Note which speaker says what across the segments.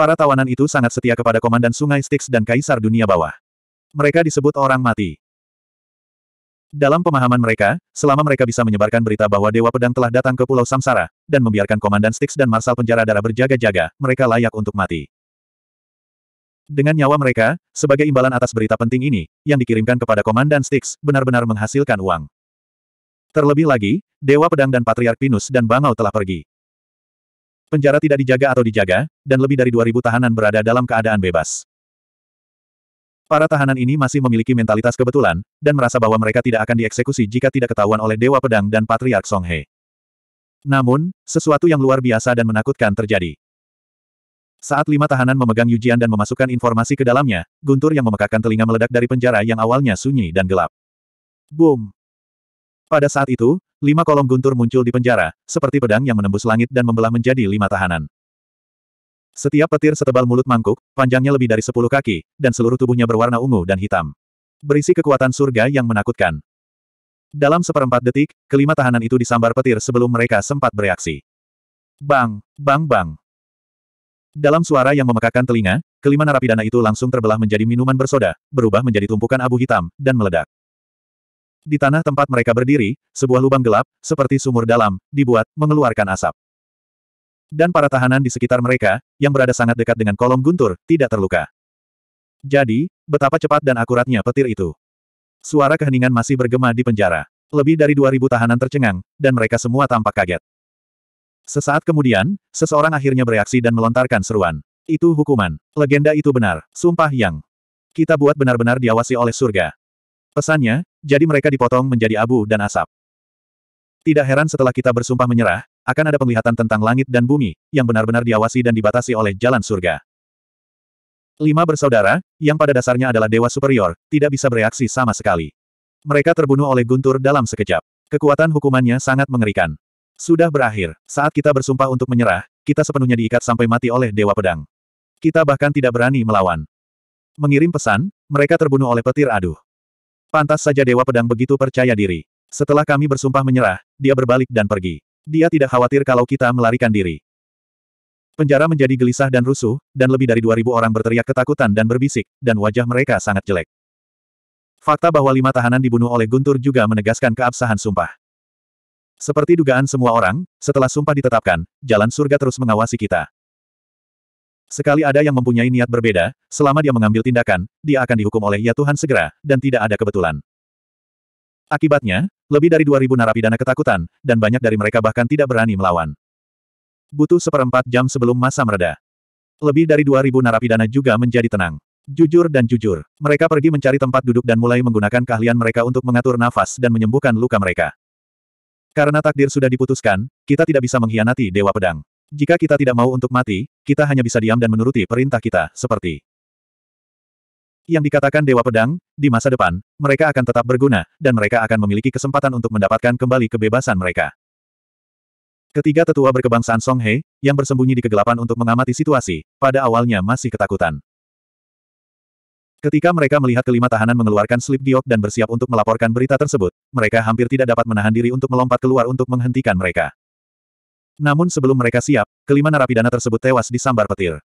Speaker 1: Para tawanan itu sangat setia kepada Komandan Sungai Styx dan Kaisar Dunia Bawah. Mereka disebut orang mati. Dalam pemahaman mereka, selama mereka bisa menyebarkan berita bahwa Dewa Pedang telah datang ke Pulau Samsara, dan membiarkan Komandan Styx dan Marsal Penjara Darah berjaga-jaga, mereka layak untuk mati. Dengan nyawa mereka, sebagai imbalan atas berita penting ini, yang dikirimkan kepada Komandan Styx, benar-benar menghasilkan uang. Terlebih lagi, Dewa Pedang dan Patriark Pinus dan Bangau telah pergi. Penjara tidak dijaga atau dijaga, dan lebih dari 2.000 tahanan berada dalam keadaan bebas. Para tahanan ini masih memiliki mentalitas kebetulan, dan merasa bahwa mereka tidak akan dieksekusi jika tidak ketahuan oleh Dewa Pedang dan Patriark Songhe. Namun, sesuatu yang luar biasa dan menakutkan terjadi. Saat lima tahanan memegang ujian dan memasukkan informasi ke dalamnya, guntur yang memekakkan telinga meledak dari penjara yang awalnya sunyi dan gelap. Boom! Pada saat itu, Lima kolom guntur muncul di penjara, seperti pedang yang menembus langit dan membelah menjadi lima tahanan. Setiap petir setebal mulut mangkuk, panjangnya lebih dari sepuluh kaki, dan seluruh tubuhnya berwarna ungu dan hitam. Berisi kekuatan surga yang menakutkan. Dalam seperempat detik, kelima tahanan itu disambar petir sebelum mereka sempat bereaksi. Bang, bang, bang. Dalam suara yang memekakan telinga, kelima narapidana itu langsung terbelah menjadi minuman bersoda, berubah menjadi tumpukan abu hitam, dan meledak. Di tanah tempat mereka berdiri, sebuah lubang gelap, seperti sumur dalam, dibuat, mengeluarkan asap. Dan para tahanan di sekitar mereka, yang berada sangat dekat dengan kolom guntur, tidak terluka. Jadi, betapa cepat dan akuratnya petir itu. Suara keheningan masih bergema di penjara. Lebih dari 2.000 tahanan tercengang, dan mereka semua tampak kaget. Sesaat kemudian, seseorang akhirnya bereaksi dan melontarkan seruan. Itu hukuman. Legenda itu benar. Sumpah yang kita buat benar-benar diawasi oleh surga. Pesannya, jadi mereka dipotong menjadi abu dan asap. Tidak heran setelah kita bersumpah menyerah, akan ada penglihatan tentang langit dan bumi, yang benar-benar diawasi dan dibatasi oleh jalan surga. Lima bersaudara, yang pada dasarnya adalah dewa superior, tidak bisa bereaksi sama sekali. Mereka terbunuh oleh guntur dalam sekejap. Kekuatan hukumannya sangat mengerikan. Sudah berakhir, saat kita bersumpah untuk menyerah, kita sepenuhnya diikat sampai mati oleh dewa pedang. Kita bahkan tidak berani melawan. Mengirim pesan, mereka terbunuh oleh petir aduh. Pantas saja Dewa Pedang begitu percaya diri. Setelah kami bersumpah menyerah, dia berbalik dan pergi. Dia tidak khawatir kalau kita melarikan diri. Penjara menjadi gelisah dan rusuh, dan lebih dari 2.000 orang berteriak ketakutan dan berbisik, dan wajah mereka sangat jelek. Fakta bahwa lima tahanan dibunuh oleh Guntur juga menegaskan keabsahan sumpah. Seperti dugaan semua orang, setelah sumpah ditetapkan, jalan surga terus mengawasi kita. Sekali ada yang mempunyai niat berbeda, selama dia mengambil tindakan, dia akan dihukum oleh ya Tuhan segera, dan tidak ada kebetulan. Akibatnya, lebih dari 2.000 narapidana ketakutan, dan banyak dari mereka bahkan tidak berani melawan. Butuh seperempat jam sebelum masa mereda. Lebih dari 2.000 narapidana juga menjadi tenang. Jujur dan jujur, mereka pergi mencari tempat duduk dan mulai menggunakan keahlian mereka untuk mengatur nafas dan menyembuhkan luka mereka. Karena takdir sudah diputuskan, kita tidak bisa mengkhianati Dewa Pedang. Jika kita tidak mau untuk mati, kita hanya bisa diam dan menuruti perintah kita, seperti yang dikatakan Dewa Pedang, di masa depan, mereka akan tetap berguna, dan mereka akan memiliki kesempatan untuk mendapatkan kembali kebebasan mereka. Ketiga tetua berkebangsaan Song He, yang bersembunyi di kegelapan untuk mengamati situasi, pada awalnya masih ketakutan. Ketika mereka melihat kelima tahanan mengeluarkan slip diok dan bersiap untuk melaporkan berita tersebut, mereka hampir tidak dapat menahan diri untuk melompat keluar untuk menghentikan mereka. Namun sebelum mereka siap, kelima narapidana tersebut tewas di sambar petir.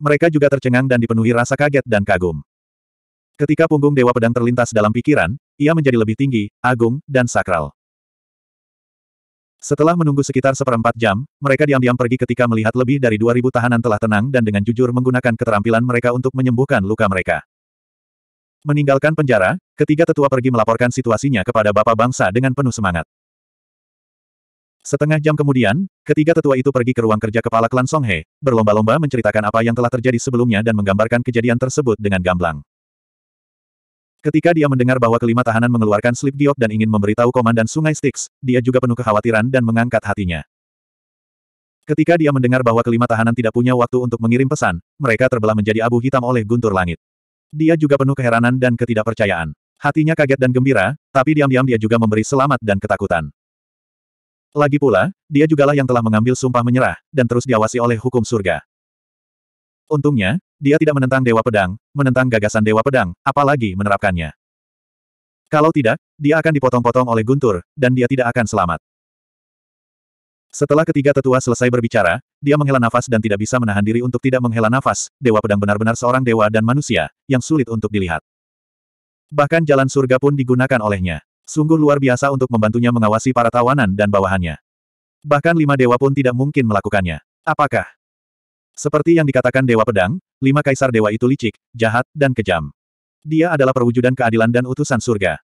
Speaker 1: Mereka juga tercengang dan dipenuhi rasa kaget dan kagum. Ketika punggung Dewa Pedang terlintas dalam pikiran, ia menjadi lebih tinggi, agung, dan sakral. Setelah menunggu sekitar seperempat jam, mereka diam-diam pergi ketika melihat lebih dari 2.000 tahanan telah tenang dan dengan jujur menggunakan keterampilan mereka untuk menyembuhkan luka mereka. Meninggalkan penjara, ketiga tetua pergi melaporkan situasinya kepada Bapak Bangsa dengan penuh semangat. Setengah jam kemudian, ketiga tetua itu pergi ke ruang kerja kepala klan Songhe, berlomba-lomba menceritakan apa yang telah terjadi sebelumnya dan menggambarkan kejadian tersebut dengan gamblang. Ketika dia mendengar bahwa kelima tahanan mengeluarkan slip giok dan ingin memberitahu komandan Sungai Styx, dia juga penuh kekhawatiran dan mengangkat hatinya. Ketika dia mendengar bahwa kelima tahanan tidak punya waktu untuk mengirim pesan, mereka terbelah menjadi abu hitam oleh guntur langit. Dia juga penuh keheranan dan ketidakpercayaan. Hatinya kaget dan gembira, tapi diam-diam dia juga memberi selamat dan ketakutan. Lagi pula, dia jugalah yang telah mengambil sumpah menyerah, dan terus diawasi oleh hukum surga. Untungnya, dia tidak menentang Dewa Pedang, menentang gagasan Dewa Pedang, apalagi menerapkannya. Kalau tidak, dia akan dipotong-potong oleh guntur, dan dia tidak akan selamat. Setelah ketiga tetua selesai berbicara, dia menghela nafas dan tidak bisa menahan diri untuk tidak menghela nafas, Dewa Pedang benar-benar seorang dewa dan manusia, yang sulit untuk dilihat. Bahkan jalan surga pun digunakan olehnya. Sungguh luar biasa untuk membantunya mengawasi para tawanan dan bawahannya. Bahkan lima dewa pun tidak mungkin melakukannya. Apakah? Seperti yang dikatakan Dewa Pedang, lima kaisar dewa itu licik, jahat, dan kejam. Dia adalah perwujudan keadilan dan utusan surga.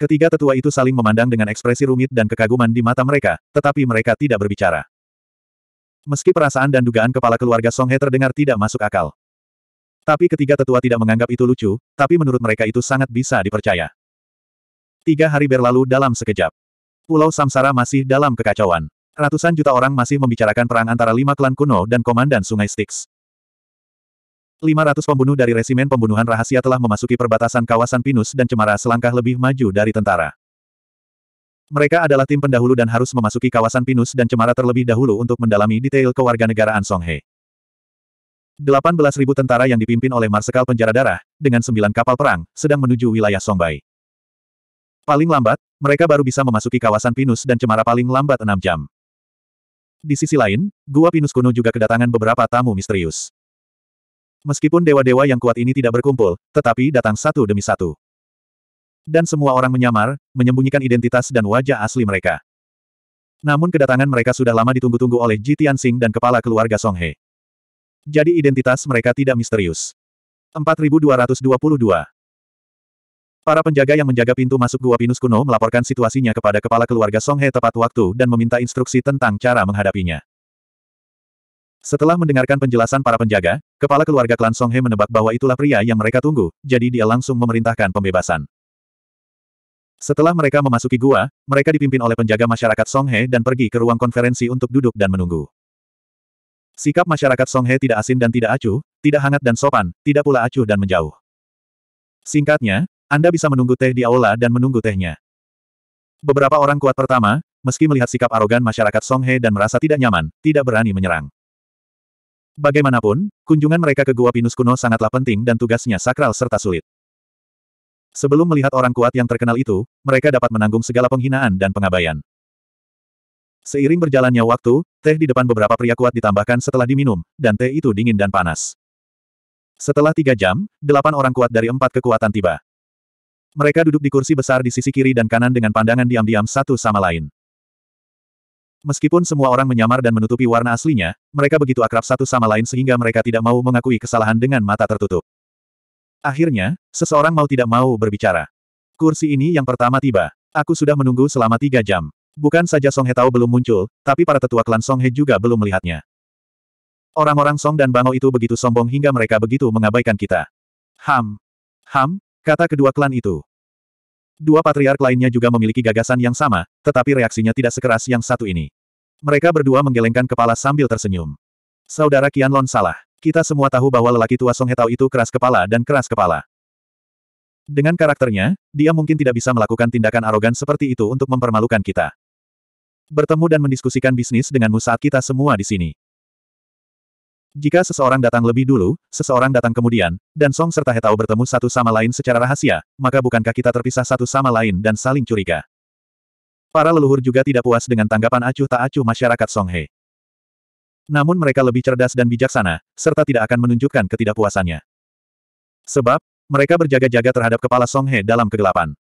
Speaker 1: Ketiga tetua itu saling memandang dengan ekspresi rumit dan kekaguman di mata mereka, tetapi mereka tidak berbicara. Meski perasaan dan dugaan kepala keluarga Song Songhe terdengar tidak masuk akal. Tapi ketiga tetua tidak menganggap itu lucu, tapi menurut mereka itu sangat bisa dipercaya. Tiga hari berlalu dalam sekejap. Pulau Samsara masih dalam kekacauan. Ratusan juta orang masih membicarakan perang antara lima klan kuno dan komandan sungai Styx. 500 pembunuh dari resimen pembunuhan rahasia telah memasuki perbatasan kawasan Pinus dan Cemara selangkah lebih maju dari tentara. Mereka adalah tim pendahulu dan harus memasuki kawasan Pinus dan Cemara terlebih dahulu untuk mendalami detail kewarganegaraan Songhe. 18.000 tentara yang dipimpin oleh Marsekal Penjara Darah, dengan 9 kapal perang, sedang menuju wilayah Songbai. Paling lambat, mereka baru bisa memasuki kawasan pinus dan cemara paling lambat enam jam. Di sisi lain, Gua Pinus kuno juga kedatangan beberapa tamu misterius. Meskipun dewa-dewa yang kuat ini tidak berkumpul, tetapi datang satu demi satu. Dan semua orang menyamar, menyembunyikan identitas dan wajah asli mereka. Namun kedatangan mereka sudah lama ditunggu-tunggu oleh Ji Tianxing dan kepala keluarga Song He. Jadi identitas mereka tidak misterius. 4222 Para penjaga yang menjaga pintu masuk gua pinus kuno melaporkan situasinya kepada kepala keluarga Song He tepat waktu dan meminta instruksi tentang cara menghadapinya. Setelah mendengarkan penjelasan para penjaga, kepala keluarga klan Song He menebak bahwa itulah pria yang mereka tunggu, jadi dia langsung memerintahkan pembebasan. Setelah mereka memasuki gua, mereka dipimpin oleh penjaga masyarakat Song He dan pergi ke ruang konferensi untuk duduk dan menunggu. Sikap masyarakat Song He tidak asin dan tidak acuh, tidak hangat dan sopan, tidak pula acuh dan menjauh. Singkatnya, anda bisa menunggu teh di aula dan menunggu tehnya. Beberapa orang kuat pertama, meski melihat sikap arogan masyarakat Songhe dan merasa tidak nyaman, tidak berani menyerang. Bagaimanapun, kunjungan mereka ke Gua Pinus kuno sangatlah penting dan tugasnya sakral serta sulit. Sebelum melihat orang kuat yang terkenal itu, mereka dapat menanggung segala penghinaan dan pengabaian. Seiring berjalannya waktu, teh di depan beberapa pria kuat ditambahkan setelah diminum, dan teh itu dingin dan panas. Setelah tiga jam, delapan orang kuat dari empat kekuatan tiba. Mereka duduk di kursi besar di sisi kiri dan kanan dengan pandangan diam-diam satu sama lain. Meskipun semua orang menyamar dan menutupi warna aslinya, mereka begitu akrab satu sama lain sehingga mereka tidak mau mengakui kesalahan dengan mata tertutup. Akhirnya, seseorang mau tidak mau berbicara. Kursi ini yang pertama tiba. Aku sudah menunggu selama tiga jam. Bukan saja Song He Tao belum muncul, tapi para tetua klan Song He juga belum melihatnya. Orang-orang Song dan Bango itu begitu sombong hingga mereka begitu mengabaikan kita. Ham. Ham, Kata kedua klan itu. Dua patriark lainnya juga memiliki gagasan yang sama, tetapi reaksinya tidak sekeras yang satu ini. Mereka berdua menggelengkan kepala sambil tersenyum. Saudara Qianlong salah. Kita semua tahu bahwa lelaki tua Song Hetao itu keras kepala dan keras kepala. Dengan karakternya, dia mungkin tidak bisa melakukan tindakan arogan seperti itu untuk mempermalukan kita. Bertemu dan mendiskusikan bisnis denganmu saat kita semua di sini. Jika seseorang datang lebih dulu, seseorang datang kemudian, dan Song serta Hetao bertemu satu sama lain secara rahasia, maka bukankah kita terpisah satu sama lain dan saling curiga? Para leluhur juga tidak puas dengan tanggapan acuh tak acuh masyarakat Songhe. Namun mereka lebih cerdas dan bijaksana, serta tidak akan menunjukkan ketidakpuasannya. Sebab, mereka berjaga-jaga terhadap kepala Songhe dalam kegelapan.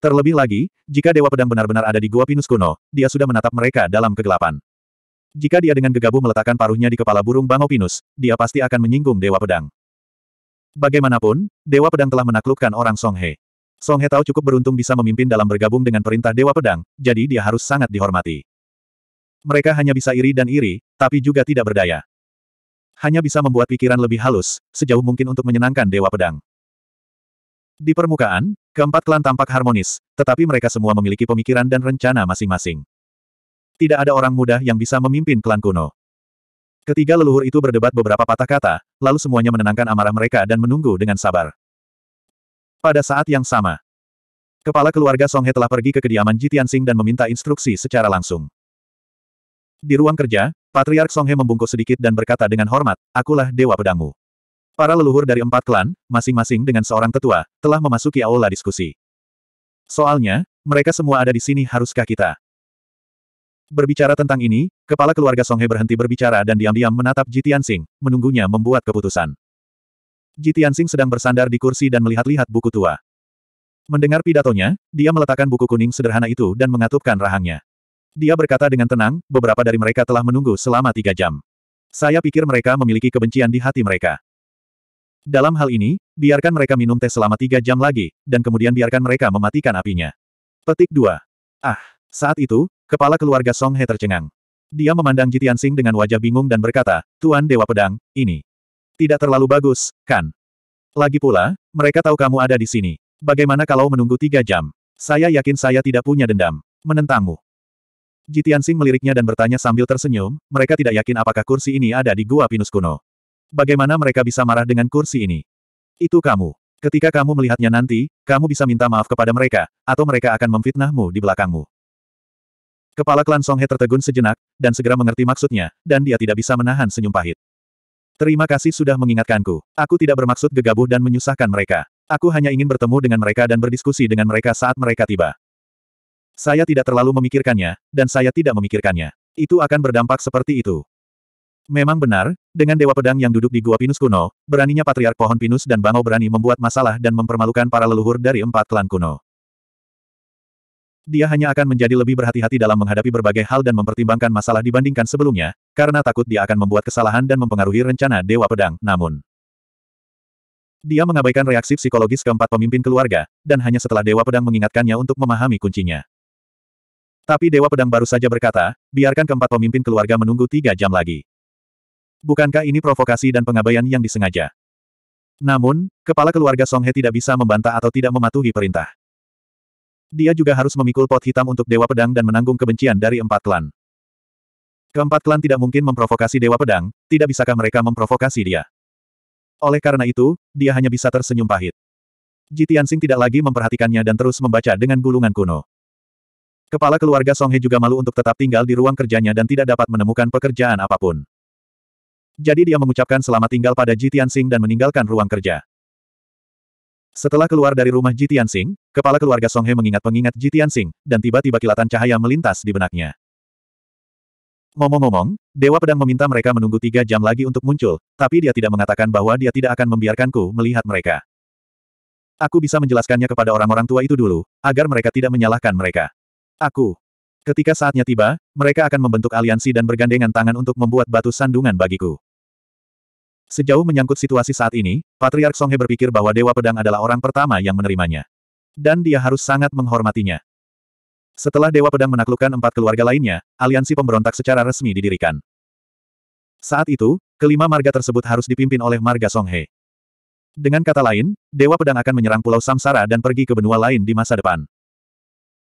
Speaker 1: Terlebih lagi, jika Dewa Pedang benar-benar ada di Gua Pinus kuno, dia sudah menatap mereka dalam kegelapan. Jika dia dengan gegabah meletakkan paruhnya di kepala burung bangau pinus, dia pasti akan menyinggung Dewa Pedang. Bagaimanapun, Dewa Pedang telah menaklukkan orang Songhe. Songhe tahu cukup beruntung bisa memimpin dalam bergabung dengan perintah Dewa Pedang, jadi dia harus sangat dihormati. Mereka hanya bisa iri dan iri, tapi juga tidak berdaya. Hanya bisa membuat pikiran lebih halus, sejauh mungkin untuk menyenangkan Dewa Pedang. Di permukaan, keempat klan tampak harmonis, tetapi mereka semua memiliki pemikiran dan rencana masing-masing. Tidak ada orang muda yang bisa memimpin klan kuno. Ketiga leluhur itu berdebat beberapa patah kata, lalu semuanya menenangkan amarah mereka dan menunggu dengan sabar. Pada saat yang sama, kepala keluarga Song He telah pergi ke kediaman Jitian Sing dan meminta instruksi secara langsung. Di ruang kerja, Patriark Song He membungkuk sedikit dan berkata dengan hormat, Akulah Dewa Pedangmu. Para leluhur dari empat klan, masing-masing dengan seorang tetua, telah memasuki aula diskusi. Soalnya, mereka semua ada di sini haruskah kita? Berbicara tentang ini, kepala keluarga Song He berhenti berbicara dan diam-diam menatap Ji Tianxing, menunggunya membuat keputusan. Ji Tianxing sedang bersandar di kursi dan melihat-lihat buku tua. Mendengar pidatonya, dia meletakkan buku kuning sederhana itu dan mengatupkan rahangnya. Dia berkata dengan tenang, beberapa dari mereka telah menunggu selama tiga jam. Saya pikir mereka memiliki kebencian di hati mereka. Dalam hal ini, biarkan mereka minum teh selama tiga jam lagi, dan kemudian biarkan mereka mematikan apinya. Petik 2. Ah, saat itu, Kepala keluarga Song He tercengang. Dia memandang Jitian Sing dengan wajah bingung dan berkata, Tuan Dewa Pedang, ini tidak terlalu bagus, kan? Lagi pula, mereka tahu kamu ada di sini. Bagaimana kalau menunggu tiga jam? Saya yakin saya tidak punya dendam. Menentangmu. Jitian Sing meliriknya dan bertanya sambil tersenyum, mereka tidak yakin apakah kursi ini ada di gua pinus kuno. Bagaimana mereka bisa marah dengan kursi ini? Itu kamu. Ketika kamu melihatnya nanti, kamu bisa minta maaf kepada mereka, atau mereka akan memfitnahmu di belakangmu. Kepala klan Songhe tertegun sejenak, dan segera mengerti maksudnya, dan dia tidak bisa menahan senyum pahit. Terima kasih sudah mengingatkanku. Aku tidak bermaksud gegabah dan menyusahkan mereka. Aku hanya ingin bertemu dengan mereka dan berdiskusi dengan mereka saat mereka tiba. Saya tidak terlalu memikirkannya, dan saya tidak memikirkannya. Itu akan berdampak seperti itu. Memang benar, dengan Dewa Pedang yang duduk di Gua Pinus kuno, beraninya Patriark Pohon Pinus dan Bangau berani membuat masalah dan mempermalukan para leluhur dari empat klan kuno. Dia hanya akan menjadi lebih berhati-hati dalam menghadapi berbagai hal dan mempertimbangkan masalah dibandingkan sebelumnya, karena takut dia akan membuat kesalahan dan mempengaruhi rencana Dewa Pedang, namun... Dia mengabaikan reaksi psikologis keempat pemimpin keluarga, dan hanya setelah Dewa Pedang mengingatkannya untuk memahami kuncinya. Tapi Dewa Pedang baru saja berkata, biarkan keempat pemimpin keluarga menunggu tiga jam lagi. Bukankah ini provokasi dan pengabaian yang disengaja? Namun, kepala keluarga Song He tidak bisa membantah atau tidak mematuhi perintah. Dia juga harus memikul pot hitam untuk Dewa Pedang dan menanggung kebencian dari empat klan. Keempat klan tidak mungkin memprovokasi Dewa Pedang, tidak bisakah mereka memprovokasi dia. Oleh karena itu, dia hanya bisa tersenyum pahit. Jitiansing tidak lagi memperhatikannya dan terus membaca dengan gulungan kuno. Kepala keluarga Songhe juga malu untuk tetap tinggal di ruang kerjanya dan tidak dapat menemukan pekerjaan apapun. Jadi dia mengucapkan selamat tinggal pada Jitiansing dan meninggalkan ruang kerja. Setelah keluar dari rumah Jitian Sing, kepala keluarga Song He mengingat pengingat Jitian Sing, dan tiba-tiba kilatan cahaya melintas di benaknya. Ngomong-ngomong, Dewa Pedang meminta mereka menunggu tiga jam lagi untuk muncul, tapi dia tidak mengatakan bahwa dia tidak akan membiarkanku melihat mereka. Aku bisa menjelaskannya kepada orang-orang tua itu dulu, agar mereka tidak menyalahkan mereka. Aku. Ketika saatnya tiba, mereka akan membentuk aliansi dan bergandengan tangan untuk membuat batu sandungan bagiku. Sejauh menyangkut situasi saat ini, Patriark Songhe berpikir bahwa Dewa Pedang adalah orang pertama yang menerimanya. Dan dia harus sangat menghormatinya. Setelah Dewa Pedang menaklukkan empat keluarga lainnya, aliansi pemberontak secara resmi didirikan. Saat itu, kelima marga tersebut harus dipimpin oleh marga Songhe. Dengan kata lain, Dewa Pedang akan menyerang Pulau Samsara dan pergi ke benua lain di masa depan.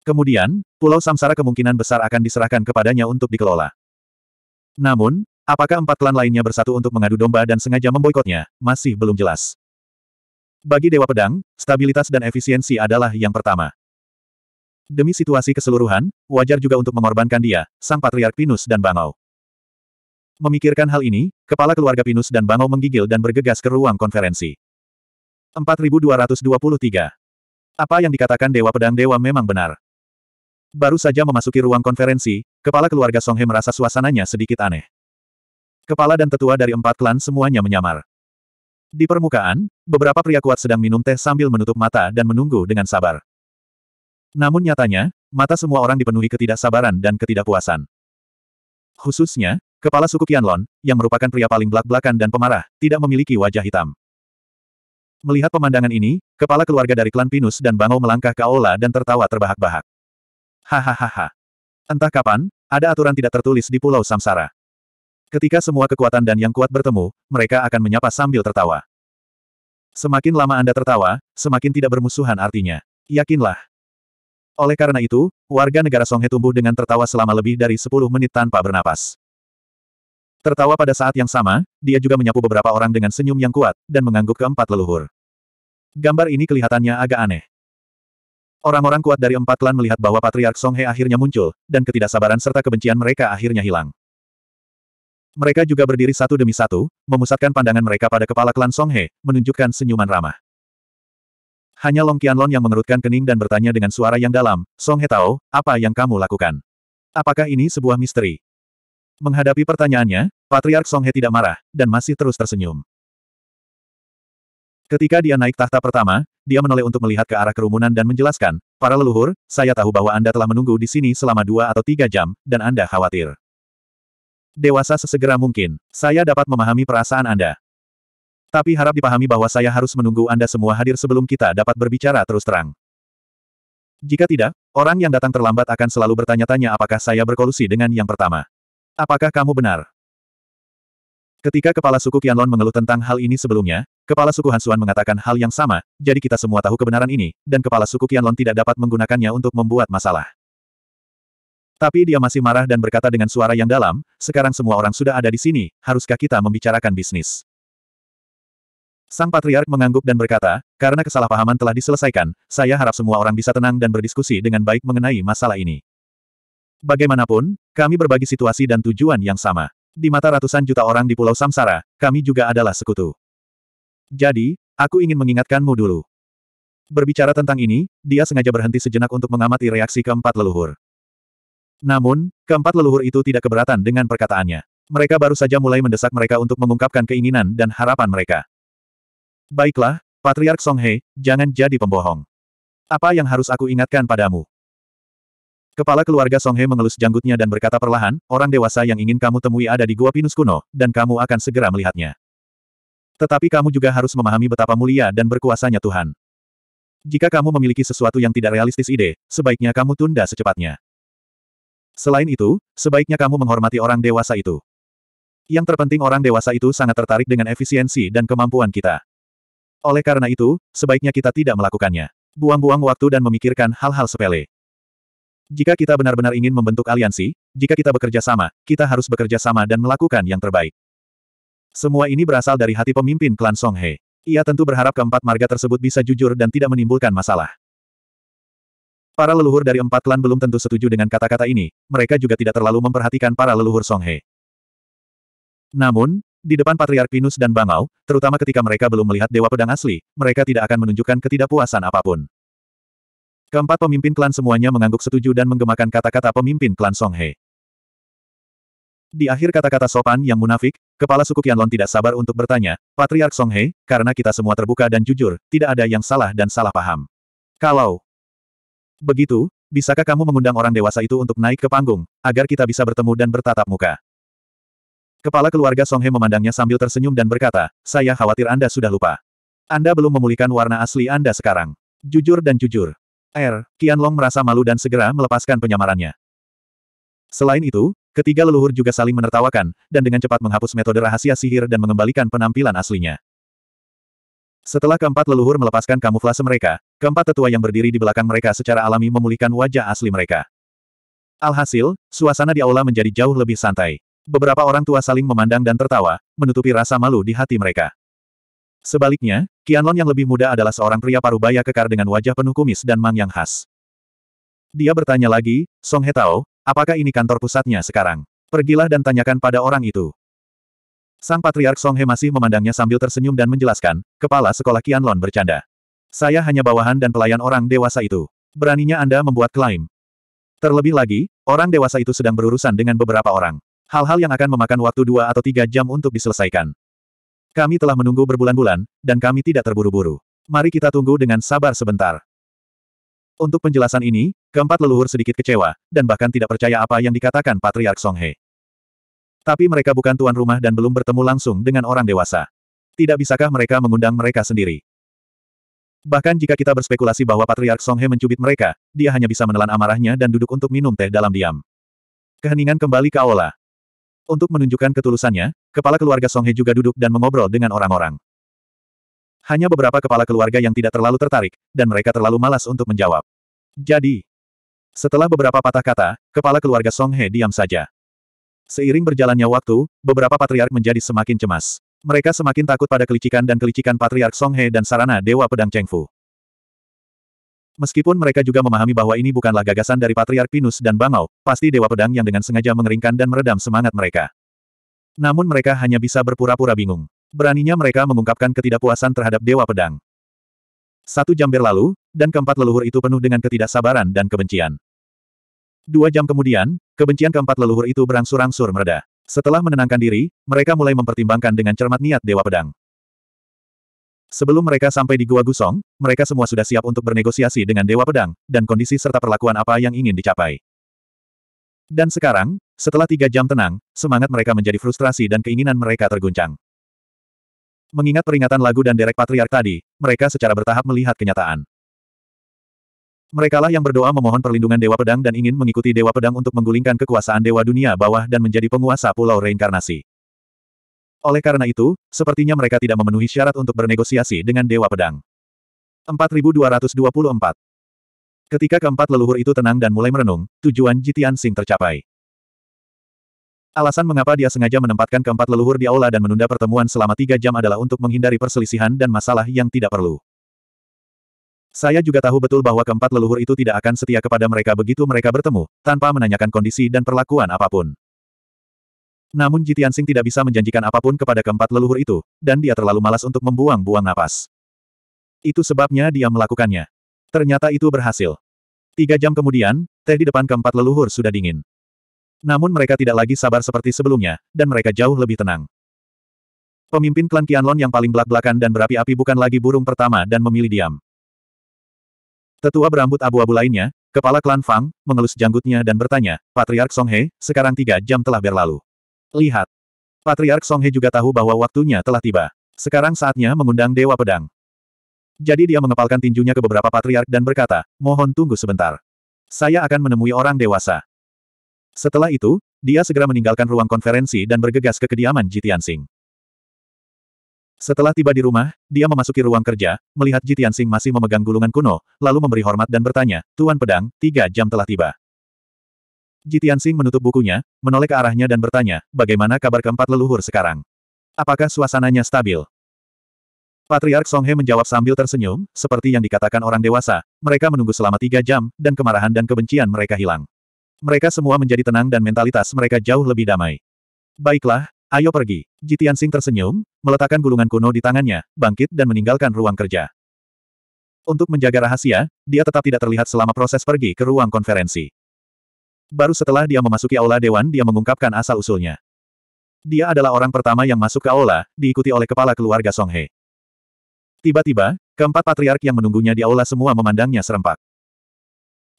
Speaker 1: Kemudian, Pulau Samsara kemungkinan besar akan diserahkan kepadanya untuk dikelola. Namun, Apakah empat klan lainnya bersatu untuk mengadu domba dan sengaja memboikotnya, masih belum jelas. Bagi Dewa Pedang, stabilitas dan efisiensi adalah yang pertama. Demi situasi keseluruhan, wajar juga untuk mengorbankan dia, sang Patriark Pinus dan Bangau. Memikirkan hal ini, kepala keluarga Pinus dan Bangau menggigil dan bergegas ke ruang konferensi. 4223. Apa yang dikatakan Dewa Pedang Dewa memang benar. Baru saja memasuki ruang konferensi, kepala keluarga Songhe merasa suasananya sedikit aneh. Kepala dan tetua dari empat klan semuanya menyamar. Di permukaan, beberapa pria kuat sedang minum teh sambil menutup mata dan menunggu dengan sabar. Namun nyatanya, mata semua orang dipenuhi ketidaksabaran dan ketidakpuasan. Khususnya, kepala suku Kianlon, yang merupakan pria paling belak-belakan dan pemarah, tidak memiliki wajah hitam. Melihat pemandangan ini, kepala keluarga dari klan Pinus dan Bango melangkah ke aula dan tertawa terbahak-bahak. Hahaha. Entah kapan, ada aturan tidak tertulis di Pulau Samsara. Ketika semua kekuatan dan yang kuat bertemu, mereka akan menyapa sambil tertawa. Semakin lama Anda tertawa, semakin tidak bermusuhan artinya. Yakinlah. Oleh karena itu, warga negara Songhe tumbuh dengan tertawa selama lebih dari 10 menit tanpa bernapas. Tertawa pada saat yang sama, dia juga menyapu beberapa orang dengan senyum yang kuat, dan mengangguk keempat leluhur. Gambar ini kelihatannya agak aneh. Orang-orang kuat dari empat klan melihat bahwa Patriark Songhe akhirnya muncul, dan ketidaksabaran serta kebencian mereka akhirnya hilang. Mereka juga berdiri satu demi satu, memusatkan pandangan mereka pada kepala klan Song He, menunjukkan senyuman ramah. Hanya Long Qianlong yang mengerutkan kening dan bertanya dengan suara yang dalam, Song He tahu apa yang kamu lakukan? Apakah ini sebuah misteri? Menghadapi pertanyaannya, Patriark Song He tidak marah, dan masih terus tersenyum. Ketika dia naik tahta pertama, dia menoleh untuk melihat ke arah kerumunan dan menjelaskan, para leluhur, saya tahu bahwa Anda telah menunggu di sini selama dua atau tiga jam, dan Anda khawatir dewasa sesegera mungkin. Saya dapat memahami perasaan Anda. Tapi harap dipahami bahwa saya harus menunggu Anda semua hadir sebelum kita dapat berbicara terus terang. Jika tidak, orang yang datang terlambat akan selalu bertanya-tanya apakah saya berkolusi dengan yang pertama. Apakah kamu benar? Ketika kepala suku Qianlong mengeluh tentang hal ini sebelumnya, kepala suku Hansuan mengatakan hal yang sama, jadi kita semua tahu kebenaran ini, dan kepala suku Qianlong tidak dapat menggunakannya untuk membuat masalah. Tapi dia masih marah dan berkata dengan suara yang dalam, sekarang semua orang sudah ada di sini, haruskah kita membicarakan bisnis? Sang Patriark mengangguk dan berkata, karena kesalahpahaman telah diselesaikan, saya harap semua orang bisa tenang dan berdiskusi dengan baik mengenai masalah ini. Bagaimanapun, kami berbagi situasi dan tujuan yang sama. Di mata ratusan juta orang di Pulau Samsara, kami juga adalah sekutu. Jadi, aku ingin mengingatkanmu dulu. Berbicara tentang ini, dia sengaja berhenti sejenak untuk mengamati reaksi keempat leluhur. Namun, keempat leluhur itu tidak keberatan dengan perkataannya. Mereka baru saja mulai mendesak mereka untuk mengungkapkan keinginan dan harapan mereka. Baiklah, Patriark Songhe, jangan jadi pembohong. Apa yang harus aku ingatkan padamu? Kepala keluarga Songhe mengelus janggutnya dan berkata perlahan, orang dewasa yang ingin kamu temui ada di Gua Pinus kuno, dan kamu akan segera melihatnya. Tetapi kamu juga harus memahami betapa mulia dan berkuasanya Tuhan. Jika kamu memiliki sesuatu yang tidak realistis ide, sebaiknya kamu tunda secepatnya. Selain itu, sebaiknya kamu menghormati orang dewasa itu. Yang terpenting orang dewasa itu sangat tertarik dengan efisiensi dan kemampuan kita. Oleh karena itu, sebaiknya kita tidak melakukannya. Buang-buang waktu dan memikirkan hal-hal sepele. Jika kita benar-benar ingin membentuk aliansi, jika kita bekerja sama, kita harus bekerja sama dan melakukan yang terbaik. Semua ini berasal dari hati pemimpin klan Songhe. Ia tentu berharap keempat marga tersebut bisa jujur dan tidak menimbulkan masalah. Para leluhur dari empat klan belum tentu setuju dengan kata-kata ini, mereka juga tidak terlalu memperhatikan para leluhur Songhe. Namun, di depan Patriark Pinus dan Bangau, terutama ketika mereka belum melihat Dewa Pedang asli, mereka tidak akan menunjukkan ketidakpuasan apapun. Keempat pemimpin klan semuanya mengangguk setuju dan menggemakan kata-kata pemimpin klan Songhe. Di akhir kata-kata sopan yang munafik, kepala suku Qianlong tidak sabar untuk bertanya, Patriark Songhe, karena kita semua terbuka dan jujur, tidak ada yang salah dan salah paham. Kalau Begitu, bisakah kamu mengundang orang dewasa itu untuk naik ke panggung, agar kita bisa bertemu dan bertatap muka? Kepala keluarga Song He memandangnya sambil tersenyum dan berkata, saya khawatir Anda sudah lupa. Anda belum memulihkan warna asli Anda sekarang. Jujur dan jujur. Er, Kian Long merasa malu dan segera melepaskan penyamarannya. Selain itu, ketiga leluhur juga saling menertawakan, dan dengan cepat menghapus metode rahasia sihir dan mengembalikan penampilan aslinya. Setelah keempat leluhur melepaskan kamuflase mereka, keempat tetua yang berdiri di belakang mereka secara alami memulihkan wajah asli mereka. Alhasil, suasana di aula menjadi jauh lebih santai. Beberapa orang tua saling memandang dan tertawa, menutupi rasa malu di hati mereka. Sebaliknya, Qianlong yang lebih muda adalah seorang pria parubaya kekar dengan wajah penuh kumis dan mang yang khas. Dia bertanya lagi, Song Hetao, apakah ini kantor pusatnya sekarang? Pergilah dan tanyakan pada orang itu. Sang Patriark Song He masih memandangnya sambil tersenyum dan menjelaskan, kepala sekolah Qianlon bercanda. Saya hanya bawahan dan pelayan orang dewasa itu. Beraninya Anda membuat klaim. Terlebih lagi, orang dewasa itu sedang berurusan dengan beberapa orang. Hal-hal yang akan memakan waktu dua atau tiga jam untuk diselesaikan. Kami telah menunggu berbulan-bulan, dan kami tidak terburu-buru. Mari kita tunggu dengan sabar sebentar. Untuk penjelasan ini, keempat leluhur sedikit kecewa, dan bahkan tidak percaya apa yang dikatakan Patriark Songhe. Tapi mereka bukan tuan rumah dan belum bertemu langsung dengan orang dewasa. Tidak bisakah mereka mengundang mereka sendiri? Bahkan jika kita berspekulasi bahwa Patriark Songhe mencubit mereka, dia hanya bisa menelan amarahnya dan duduk untuk minum teh dalam diam. Keheningan kembali ke aula. Untuk menunjukkan ketulusannya, kepala keluarga Songhe juga duduk dan mengobrol dengan orang-orang. Hanya beberapa kepala keluarga yang tidak terlalu tertarik, dan mereka terlalu malas untuk menjawab. Jadi, setelah beberapa patah kata, kepala keluarga Songhe diam saja. Seiring berjalannya waktu, beberapa patriark menjadi semakin cemas. Mereka semakin takut pada kelicikan dan kelicikan patriark Songhe dan sarana Dewa Pedang Chengfu. Meskipun mereka juga memahami bahwa ini bukanlah gagasan dari Patriark Pinus dan Bangau, pasti Dewa Pedang yang dengan sengaja mengeringkan dan meredam semangat mereka. Namun mereka hanya bisa berpura-pura bingung. Beraninya mereka mengungkapkan ketidakpuasan terhadap Dewa Pedang. Satu jam berlalu, dan keempat leluhur itu penuh dengan ketidaksabaran dan kebencian. Dua jam kemudian, kebencian keempat leluhur itu berangsur-angsur mereda. Setelah menenangkan diri, mereka mulai mempertimbangkan dengan cermat niat Dewa Pedang. Sebelum mereka sampai di Gua Gusong, mereka semua sudah siap untuk bernegosiasi dengan Dewa Pedang, dan kondisi serta perlakuan apa yang ingin dicapai. Dan sekarang, setelah tiga jam tenang, semangat mereka menjadi frustrasi dan keinginan mereka terguncang. Mengingat peringatan lagu dan derek patriark tadi, mereka secara bertahap melihat kenyataan. Merekalah yang berdoa memohon perlindungan Dewa Pedang dan ingin mengikuti Dewa Pedang untuk menggulingkan kekuasaan Dewa Dunia Bawah dan menjadi penguasa Pulau Reinkarnasi. Oleh karena itu, sepertinya mereka tidak memenuhi syarat untuk bernegosiasi dengan Dewa Pedang. 4224 Ketika keempat leluhur itu tenang dan mulai merenung, tujuan Jitian Sing tercapai. Alasan mengapa dia sengaja menempatkan keempat leluhur di aula dan menunda pertemuan selama tiga jam adalah untuk menghindari perselisihan dan masalah yang tidak perlu. Saya juga tahu betul bahwa keempat leluhur itu tidak akan setia kepada mereka begitu mereka bertemu, tanpa menanyakan kondisi dan perlakuan apapun. Namun Jitian Sing tidak bisa menjanjikan apapun kepada keempat leluhur itu, dan dia terlalu malas untuk membuang-buang napas. Itu sebabnya dia melakukannya. Ternyata itu berhasil. Tiga jam kemudian, teh di depan keempat leluhur sudah dingin. Namun mereka tidak lagi sabar seperti sebelumnya, dan mereka jauh lebih tenang. Pemimpin klan Qianlong yang paling belak-belakan dan berapi-api bukan lagi burung pertama dan memilih diam. Tetua berambut abu-abu lainnya, kepala klan Fang, mengelus janggutnya dan bertanya, Patriark Songhe, sekarang tiga jam telah berlalu. Lihat. Patriark Songhe juga tahu bahwa waktunya telah tiba. Sekarang saatnya mengundang Dewa Pedang. Jadi dia mengepalkan tinjunya ke beberapa patriark dan berkata, mohon tunggu sebentar. Saya akan menemui orang dewasa. Setelah itu, dia segera meninggalkan ruang konferensi dan bergegas ke kediaman Jitian Singh. Setelah tiba di rumah, dia memasuki ruang kerja, melihat Ji Tianxing masih memegang gulungan kuno, lalu memberi hormat dan bertanya, Tuan Pedang, tiga jam telah tiba. Ji Tianxing menutup bukunya, menoleh ke arahnya dan bertanya, bagaimana kabar keempat leluhur sekarang? Apakah suasananya stabil? Patriark Songhe menjawab sambil tersenyum, seperti yang dikatakan orang dewasa, mereka menunggu selama tiga jam, dan kemarahan dan kebencian mereka hilang. Mereka semua menjadi tenang dan mentalitas mereka jauh lebih damai. Baiklah, Ayo pergi. Jitian Sing tersenyum, meletakkan gulungan kuno di tangannya, bangkit dan meninggalkan ruang kerja. Untuk menjaga rahasia, dia tetap tidak terlihat selama proses pergi ke ruang konferensi. Baru setelah dia memasuki aula dewan dia mengungkapkan asal-usulnya. Dia adalah orang pertama yang masuk ke aula, diikuti oleh kepala keluarga Song He. Tiba-tiba, keempat patriark yang menunggunya di aula semua memandangnya serempak.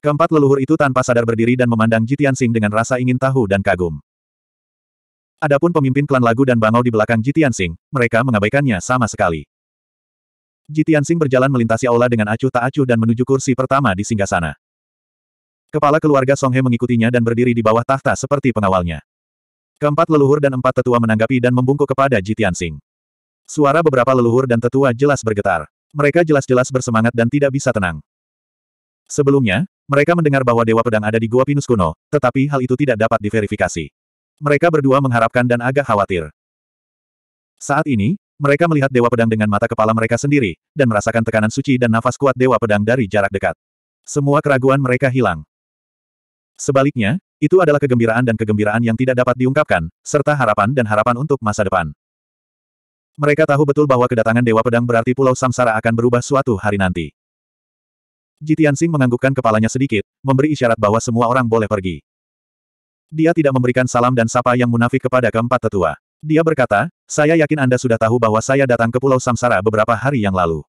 Speaker 1: Keempat leluhur itu tanpa sadar berdiri dan memandang Jitian Sing dengan rasa ingin tahu dan kagum. Adapun pemimpin klan Lagu dan Bangau di belakang Jitian Sing, mereka mengabaikannya sama sekali. Jitian Sing berjalan melintasi aula dengan acuh tak acuh dan menuju kursi pertama di singgasana. Kepala keluarga Songhe mengikutinya dan berdiri di bawah tahta seperti pengawalnya. Keempat leluhur dan empat tetua menanggapi dan membungkuk kepada Jitian Sing. Suara beberapa leluhur dan tetua jelas bergetar. Mereka jelas-jelas bersemangat dan tidak bisa tenang. Sebelumnya, mereka mendengar bahwa Dewa Pedang ada di Gua Pinus kuno, tetapi hal itu tidak dapat diverifikasi. Mereka berdua mengharapkan dan agak khawatir. Saat ini, mereka melihat Dewa Pedang dengan mata kepala mereka sendiri, dan merasakan tekanan suci dan nafas kuat Dewa Pedang dari jarak dekat. Semua keraguan mereka hilang. Sebaliknya, itu adalah kegembiraan dan kegembiraan yang tidak dapat diungkapkan, serta harapan dan harapan untuk masa depan. Mereka tahu betul bahwa kedatangan Dewa Pedang berarti Pulau Samsara akan berubah suatu hari nanti. Jitian Sing menganggukkan kepalanya sedikit, memberi isyarat bahwa semua orang boleh pergi. Dia tidak memberikan salam dan sapa yang munafik kepada keempat tetua. Dia berkata, saya yakin Anda sudah tahu bahwa saya datang ke Pulau Samsara beberapa hari yang lalu.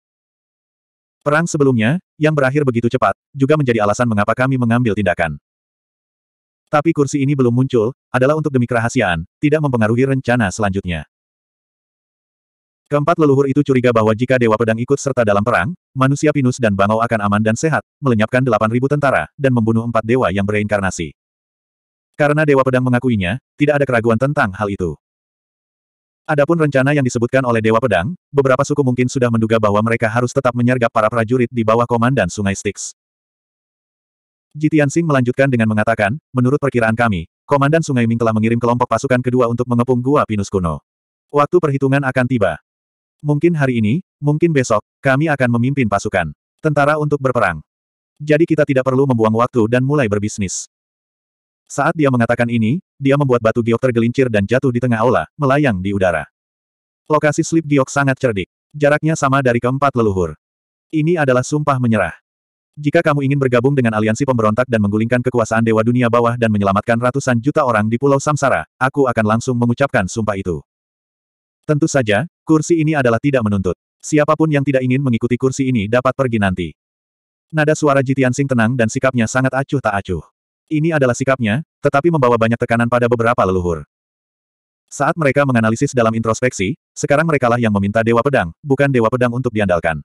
Speaker 1: Perang sebelumnya, yang berakhir begitu cepat, juga menjadi alasan mengapa kami mengambil tindakan. Tapi kursi ini belum muncul, adalah untuk demi kerahasiaan, tidak mempengaruhi rencana selanjutnya. Keempat leluhur itu curiga bahwa jika Dewa Pedang ikut serta dalam perang, manusia Pinus dan Bangau akan aman dan sehat, melenyapkan 8.000 tentara, dan membunuh empat dewa yang bereinkarnasi. Karena Dewa Pedang mengakuinya, tidak ada keraguan tentang hal itu. Adapun rencana yang disebutkan oleh Dewa Pedang, beberapa suku mungkin sudah menduga bahwa mereka harus tetap menyergap para prajurit di bawah komandan Sungai Styx. Jitian Singh melanjutkan dengan mengatakan, menurut perkiraan kami, Komandan Sungai Ming telah mengirim kelompok pasukan kedua untuk mengepung Gua Pinus Kuno. Waktu perhitungan akan tiba. Mungkin hari ini, mungkin besok, kami akan memimpin pasukan. Tentara untuk berperang. Jadi kita tidak perlu membuang waktu dan mulai berbisnis. Saat dia mengatakan ini, dia membuat batu giok tergelincir dan jatuh di tengah aula, melayang di udara. Lokasi slip giok sangat cerdik. Jaraknya sama dari keempat leluhur. Ini adalah sumpah menyerah. Jika kamu ingin bergabung dengan aliansi pemberontak dan menggulingkan kekuasaan Dewa Dunia Bawah dan menyelamatkan ratusan juta orang di Pulau Samsara, aku akan langsung mengucapkan sumpah itu. Tentu saja, kursi ini adalah tidak menuntut. Siapapun yang tidak ingin mengikuti kursi ini dapat pergi nanti. Nada suara Jitian Sing tenang dan sikapnya sangat acuh tak acuh. Ini adalah sikapnya, tetapi membawa banyak tekanan pada beberapa leluhur. Saat mereka menganalisis dalam introspeksi, sekarang merekalah yang meminta Dewa Pedang, bukan Dewa Pedang untuk diandalkan.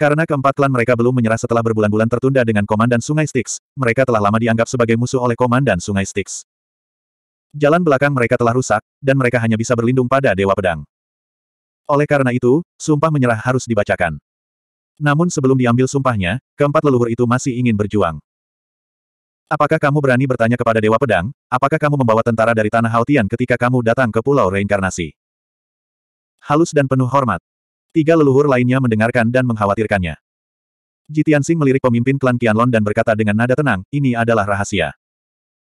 Speaker 1: Karena keempat klan mereka belum menyerah setelah berbulan-bulan tertunda dengan Komandan Sungai Styx, mereka telah lama dianggap sebagai musuh oleh Komandan Sungai Styx. Jalan belakang mereka telah rusak, dan mereka hanya bisa berlindung pada Dewa Pedang. Oleh karena itu, sumpah menyerah harus dibacakan. Namun sebelum diambil sumpahnya, keempat leluhur itu masih ingin berjuang. Apakah kamu berani bertanya kepada Dewa Pedang, apakah kamu membawa tentara dari Tanah Hautian ketika kamu datang ke Pulau Reinkarnasi? Halus dan penuh hormat. Tiga leluhur lainnya mendengarkan dan mengkhawatirkannya. Jitian Singh melirik pemimpin klan Qianlon dan berkata dengan nada tenang, ini adalah rahasia.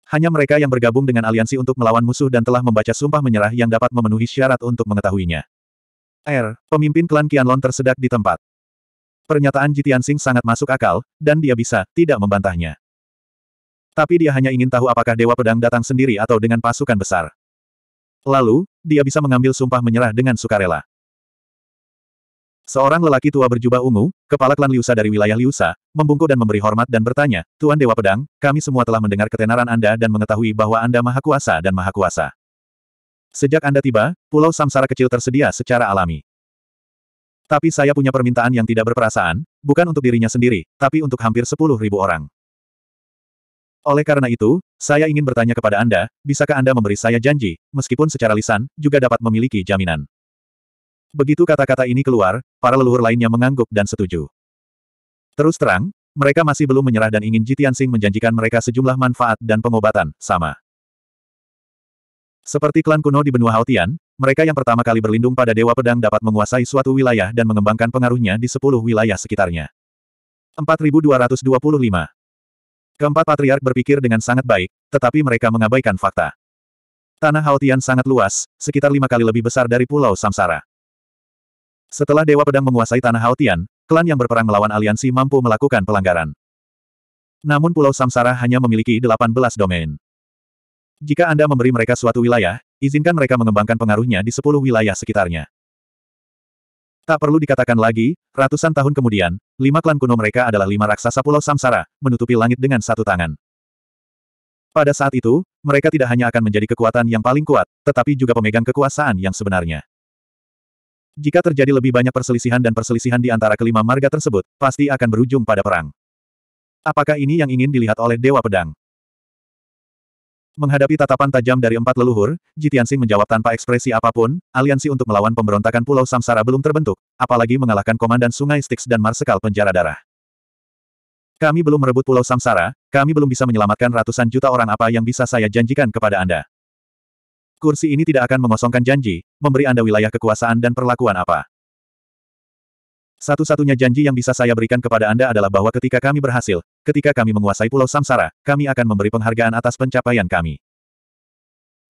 Speaker 1: Hanya mereka yang bergabung dengan aliansi untuk melawan musuh dan telah membaca sumpah menyerah yang dapat memenuhi syarat untuk mengetahuinya. Er, Pemimpin klan Qianlon tersedak di tempat. Pernyataan Jitian Singh sangat masuk akal, dan dia bisa, tidak membantahnya. Tapi dia hanya ingin tahu apakah Dewa Pedang datang sendiri atau dengan pasukan besar. Lalu, dia bisa mengambil sumpah menyerah dengan sukarela. Seorang lelaki tua berjubah ungu, kepala klan Liusa dari wilayah Liusa, membungkuk dan memberi hormat dan bertanya, Tuan Dewa Pedang, kami semua telah mendengar ketenaran Anda dan mengetahui bahwa Anda maha kuasa dan maha kuasa. Sejak Anda tiba, pulau samsara kecil tersedia secara alami. Tapi saya punya permintaan yang tidak berperasaan, bukan untuk dirinya sendiri, tapi untuk hampir sepuluh ribu orang. Oleh karena itu, saya ingin bertanya kepada Anda, bisakah Anda memberi saya janji, meskipun secara lisan, juga dapat memiliki jaminan. Begitu kata-kata ini keluar, para leluhur lainnya mengangguk dan setuju. Terus terang, mereka masih belum menyerah dan ingin Jitian Jitiansing menjanjikan mereka sejumlah manfaat dan pengobatan, sama. Seperti klan kuno di benua Haotian, mereka yang pertama kali berlindung pada Dewa Pedang dapat menguasai suatu wilayah dan mengembangkan pengaruhnya di sepuluh wilayah sekitarnya. 4225 Keempat patriark berpikir dengan sangat baik, tetapi mereka mengabaikan fakta. Tanah Haotian sangat luas, sekitar lima kali lebih besar dari Pulau Samsara. Setelah Dewa Pedang menguasai Tanah Haotian, klan yang berperang melawan aliansi mampu melakukan pelanggaran. Namun Pulau Samsara hanya memiliki 18 domain. Jika Anda memberi mereka suatu wilayah, izinkan mereka mengembangkan pengaruhnya di 10 wilayah sekitarnya. Tak perlu dikatakan lagi, ratusan tahun kemudian, lima klan kuno mereka adalah lima raksasa Pulau Samsara, menutupi langit dengan satu tangan. Pada saat itu, mereka tidak hanya akan menjadi kekuatan yang paling kuat, tetapi juga pemegang kekuasaan yang sebenarnya. Jika terjadi lebih banyak perselisihan dan perselisihan di antara kelima marga tersebut, pasti akan berujung pada perang. Apakah ini yang ingin dilihat oleh Dewa Pedang? Menghadapi tatapan tajam dari empat leluhur, Jitiansing menjawab tanpa ekspresi apapun, aliansi untuk melawan pemberontakan Pulau Samsara belum terbentuk, apalagi mengalahkan Komandan Sungai Styx dan Marsekal Penjara Darah. Kami belum merebut Pulau Samsara, kami belum bisa menyelamatkan ratusan juta orang apa yang bisa saya janjikan kepada Anda. Kursi ini tidak akan mengosongkan janji, memberi Anda wilayah kekuasaan dan perlakuan apa. Satu-satunya janji yang bisa saya berikan kepada Anda adalah bahwa ketika kami berhasil, ketika kami menguasai Pulau Samsara, kami akan memberi penghargaan atas pencapaian kami.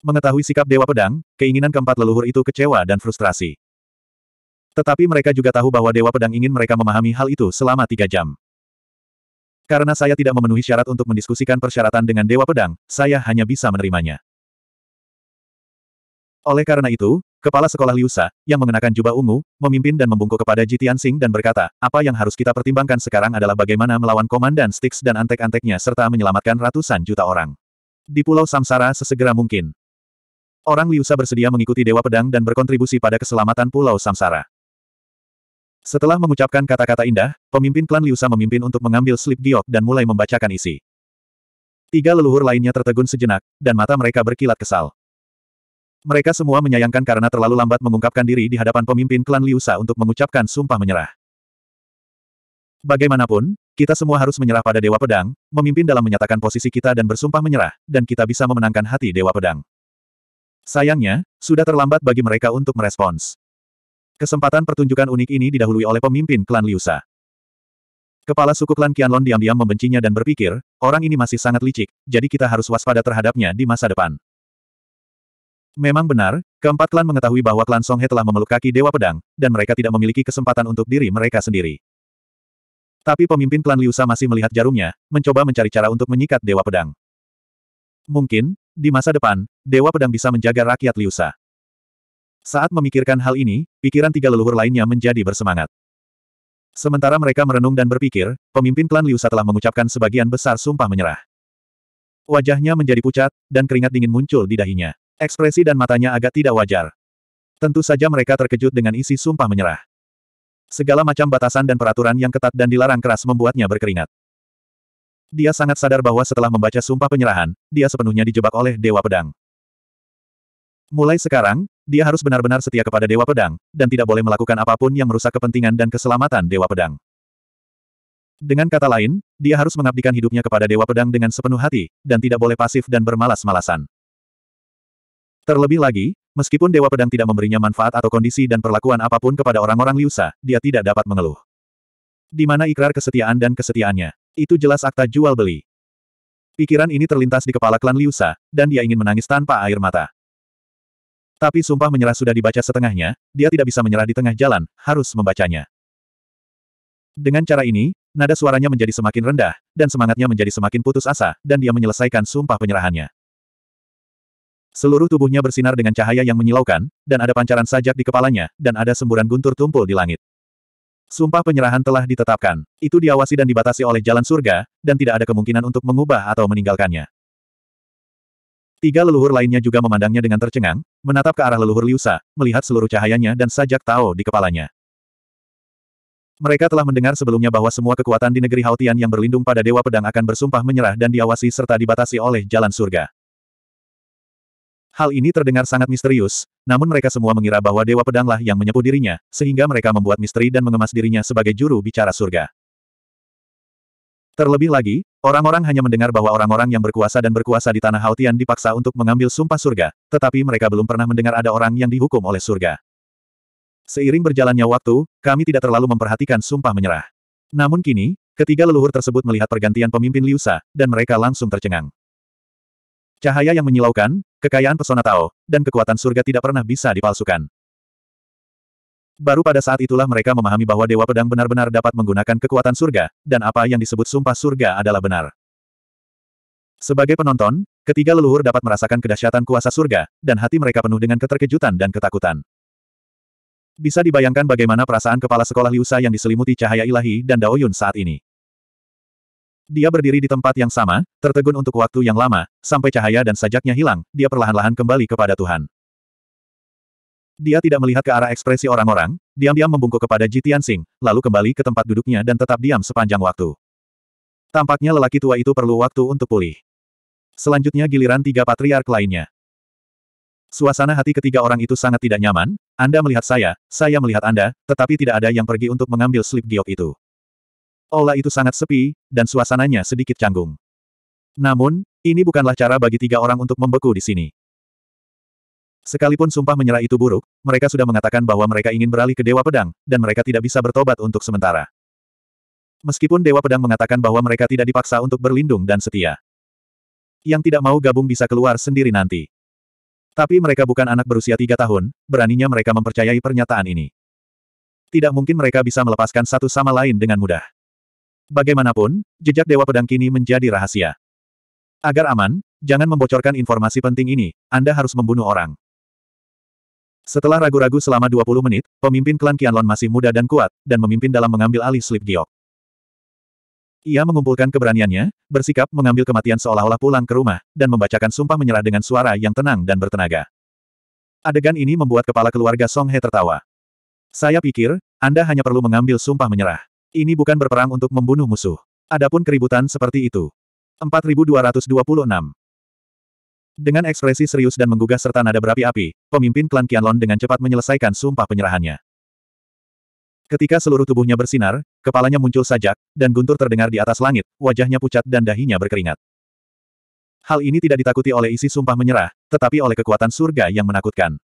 Speaker 1: Mengetahui sikap Dewa Pedang, keinginan keempat leluhur itu kecewa dan frustrasi. Tetapi mereka juga tahu bahwa Dewa Pedang ingin mereka memahami hal itu selama tiga jam. Karena saya tidak memenuhi syarat untuk mendiskusikan persyaratan dengan Dewa Pedang, saya hanya bisa menerimanya. Oleh karena itu, kepala sekolah Liusa, yang mengenakan jubah ungu, memimpin dan membungkuk kepada Jitian Sing dan berkata, apa yang harus kita pertimbangkan sekarang adalah bagaimana melawan Komandan Styx dan antek-anteknya serta menyelamatkan ratusan juta orang. Di Pulau Samsara sesegera mungkin. Orang Liusa bersedia mengikuti Dewa Pedang dan berkontribusi pada keselamatan Pulau Samsara. Setelah mengucapkan kata-kata indah, pemimpin klan Liusa memimpin untuk mengambil slip giok dan mulai membacakan isi. Tiga leluhur lainnya tertegun sejenak, dan mata mereka berkilat kesal. Mereka semua menyayangkan karena terlalu lambat mengungkapkan diri di hadapan pemimpin klan Liusa untuk mengucapkan sumpah menyerah. Bagaimanapun, kita semua harus menyerah pada Dewa Pedang, memimpin dalam menyatakan posisi kita dan bersumpah menyerah, dan kita bisa memenangkan hati Dewa Pedang. Sayangnya, sudah terlambat bagi mereka untuk merespons. Kesempatan pertunjukan unik ini didahului oleh pemimpin klan Liusa. Kepala suku klan Qianlong diam-diam membencinya dan berpikir, orang ini masih sangat licik, jadi kita harus waspada terhadapnya di masa depan. Memang benar, keempat klan mengetahui bahwa klan Songhe telah memeluk kaki Dewa Pedang, dan mereka tidak memiliki kesempatan untuk diri mereka sendiri. Tapi pemimpin klan Liusa masih melihat jarumnya, mencoba mencari cara untuk menyikat Dewa Pedang. Mungkin, di masa depan, Dewa Pedang bisa menjaga rakyat Liusa. Saat memikirkan hal ini, pikiran tiga leluhur lainnya menjadi bersemangat. Sementara mereka merenung dan berpikir, pemimpin klan Liusa telah mengucapkan sebagian besar sumpah menyerah. Wajahnya menjadi pucat, dan keringat dingin muncul di dahinya. Ekspresi dan matanya agak tidak wajar. Tentu saja mereka terkejut dengan isi sumpah menyerah. Segala macam batasan dan peraturan yang ketat dan dilarang keras membuatnya berkeringat. Dia sangat sadar bahwa setelah membaca sumpah penyerahan, dia sepenuhnya dijebak oleh Dewa Pedang. Mulai sekarang, dia harus benar-benar setia kepada Dewa Pedang, dan tidak boleh melakukan apapun yang merusak kepentingan dan keselamatan Dewa Pedang. Dengan kata lain, dia harus mengabdikan hidupnya kepada Dewa Pedang dengan sepenuh hati, dan tidak boleh pasif dan bermalas-malasan. Terlebih lagi, meskipun Dewa Pedang tidak memberinya manfaat atau kondisi dan perlakuan apapun kepada orang-orang Liusa, dia tidak dapat mengeluh. Di mana ikrar kesetiaan dan kesetiaannya? Itu jelas akta jual beli. Pikiran ini terlintas di kepala klan Liusa, dan dia ingin menangis tanpa air mata. Tapi sumpah menyerah sudah dibaca setengahnya, dia tidak bisa menyerah di tengah jalan, harus membacanya. Dengan cara ini, nada suaranya menjadi semakin rendah, dan semangatnya menjadi semakin putus asa, dan dia menyelesaikan sumpah penyerahannya. Seluruh tubuhnya bersinar dengan cahaya yang menyilaukan, dan ada pancaran sajak di kepalanya, dan ada semburan guntur tumpul di langit. Sumpah penyerahan telah ditetapkan. Itu diawasi dan dibatasi oleh jalan surga, dan tidak ada kemungkinan untuk mengubah atau meninggalkannya. Tiga leluhur lainnya juga memandangnya dengan tercengang, menatap ke arah leluhur Liusa, melihat seluruh cahayanya dan sajak Tao di kepalanya. Mereka telah mendengar sebelumnya bahwa semua kekuatan di negeri Hautian yang berlindung pada Dewa Pedang akan bersumpah menyerah dan diawasi serta dibatasi oleh jalan surga. Hal ini terdengar sangat misterius, namun mereka semua mengira bahwa Dewa Pedanglah yang menyebut dirinya, sehingga mereka membuat misteri dan mengemas dirinya sebagai juru bicara surga. Terlebih lagi, orang-orang hanya mendengar bahwa orang-orang yang berkuasa dan berkuasa di Tanah Hautian dipaksa untuk mengambil sumpah surga, tetapi mereka belum pernah mendengar ada orang yang dihukum oleh surga. Seiring berjalannya waktu, kami tidak terlalu memperhatikan sumpah menyerah. Namun kini, ketiga leluhur tersebut melihat pergantian pemimpin Liusa, dan mereka langsung tercengang. Cahaya yang menyilaukan, kekayaan pesona Tao, dan kekuatan surga tidak pernah bisa dipalsukan. Baru pada saat itulah mereka memahami bahwa Dewa Pedang benar-benar dapat menggunakan kekuatan surga, dan apa yang disebut sumpah surga adalah benar. Sebagai penonton, ketiga leluhur dapat merasakan kedahsyatan kuasa surga, dan hati mereka penuh dengan keterkejutan dan ketakutan. Bisa dibayangkan bagaimana perasaan kepala sekolah Liusa yang diselimuti cahaya ilahi dan Daoyun saat ini. Dia berdiri di tempat yang sama, tertegun untuk waktu yang lama, sampai cahaya dan sajaknya hilang, dia perlahan-lahan kembali kepada Tuhan. Dia tidak melihat ke arah ekspresi orang-orang, diam-diam membungkuk kepada Jitian Tianxing, lalu kembali ke tempat duduknya dan tetap diam sepanjang waktu. Tampaknya lelaki tua itu perlu waktu untuk pulih. Selanjutnya giliran tiga patriark lainnya. Suasana hati ketiga orang itu sangat tidak nyaman, Anda melihat saya, saya melihat Anda, tetapi tidak ada yang pergi untuk mengambil slip giok itu. Aula itu sangat sepi, dan suasananya sedikit canggung. Namun, ini bukanlah cara bagi tiga orang untuk membeku di sini. Sekalipun sumpah menyerah itu buruk, mereka sudah mengatakan bahwa mereka ingin beralih ke Dewa Pedang, dan mereka tidak bisa bertobat untuk sementara. Meskipun Dewa Pedang mengatakan bahwa mereka tidak dipaksa untuk berlindung dan setia. Yang tidak mau gabung bisa keluar sendiri nanti. Tapi mereka bukan anak berusia tiga tahun, beraninya mereka mempercayai pernyataan ini. Tidak mungkin mereka bisa melepaskan satu sama lain dengan mudah. Bagaimanapun, jejak Dewa Pedang kini menjadi rahasia. Agar aman, jangan membocorkan informasi penting ini, Anda harus membunuh orang. Setelah ragu-ragu selama 20 menit, pemimpin klan Kianlon masih muda dan kuat, dan memimpin dalam mengambil alih Slip Giok. Ia mengumpulkan keberaniannya, bersikap mengambil kematian seolah-olah pulang ke rumah, dan membacakan sumpah menyerah dengan suara yang tenang dan bertenaga. Adegan ini membuat kepala keluarga Song He tertawa. Saya pikir, Anda hanya perlu mengambil sumpah menyerah. Ini bukan berperang untuk membunuh musuh. Adapun keributan seperti itu. 4226. Dengan ekspresi serius dan menggugah serta nada berapi-api, pemimpin klan Qianlon dengan cepat menyelesaikan sumpah penyerahannya. Ketika seluruh tubuhnya bersinar, kepalanya muncul sajak, dan guntur terdengar di atas langit, wajahnya pucat dan dahinya berkeringat. Hal ini tidak ditakuti oleh isi sumpah menyerah, tetapi oleh kekuatan surga yang menakutkan.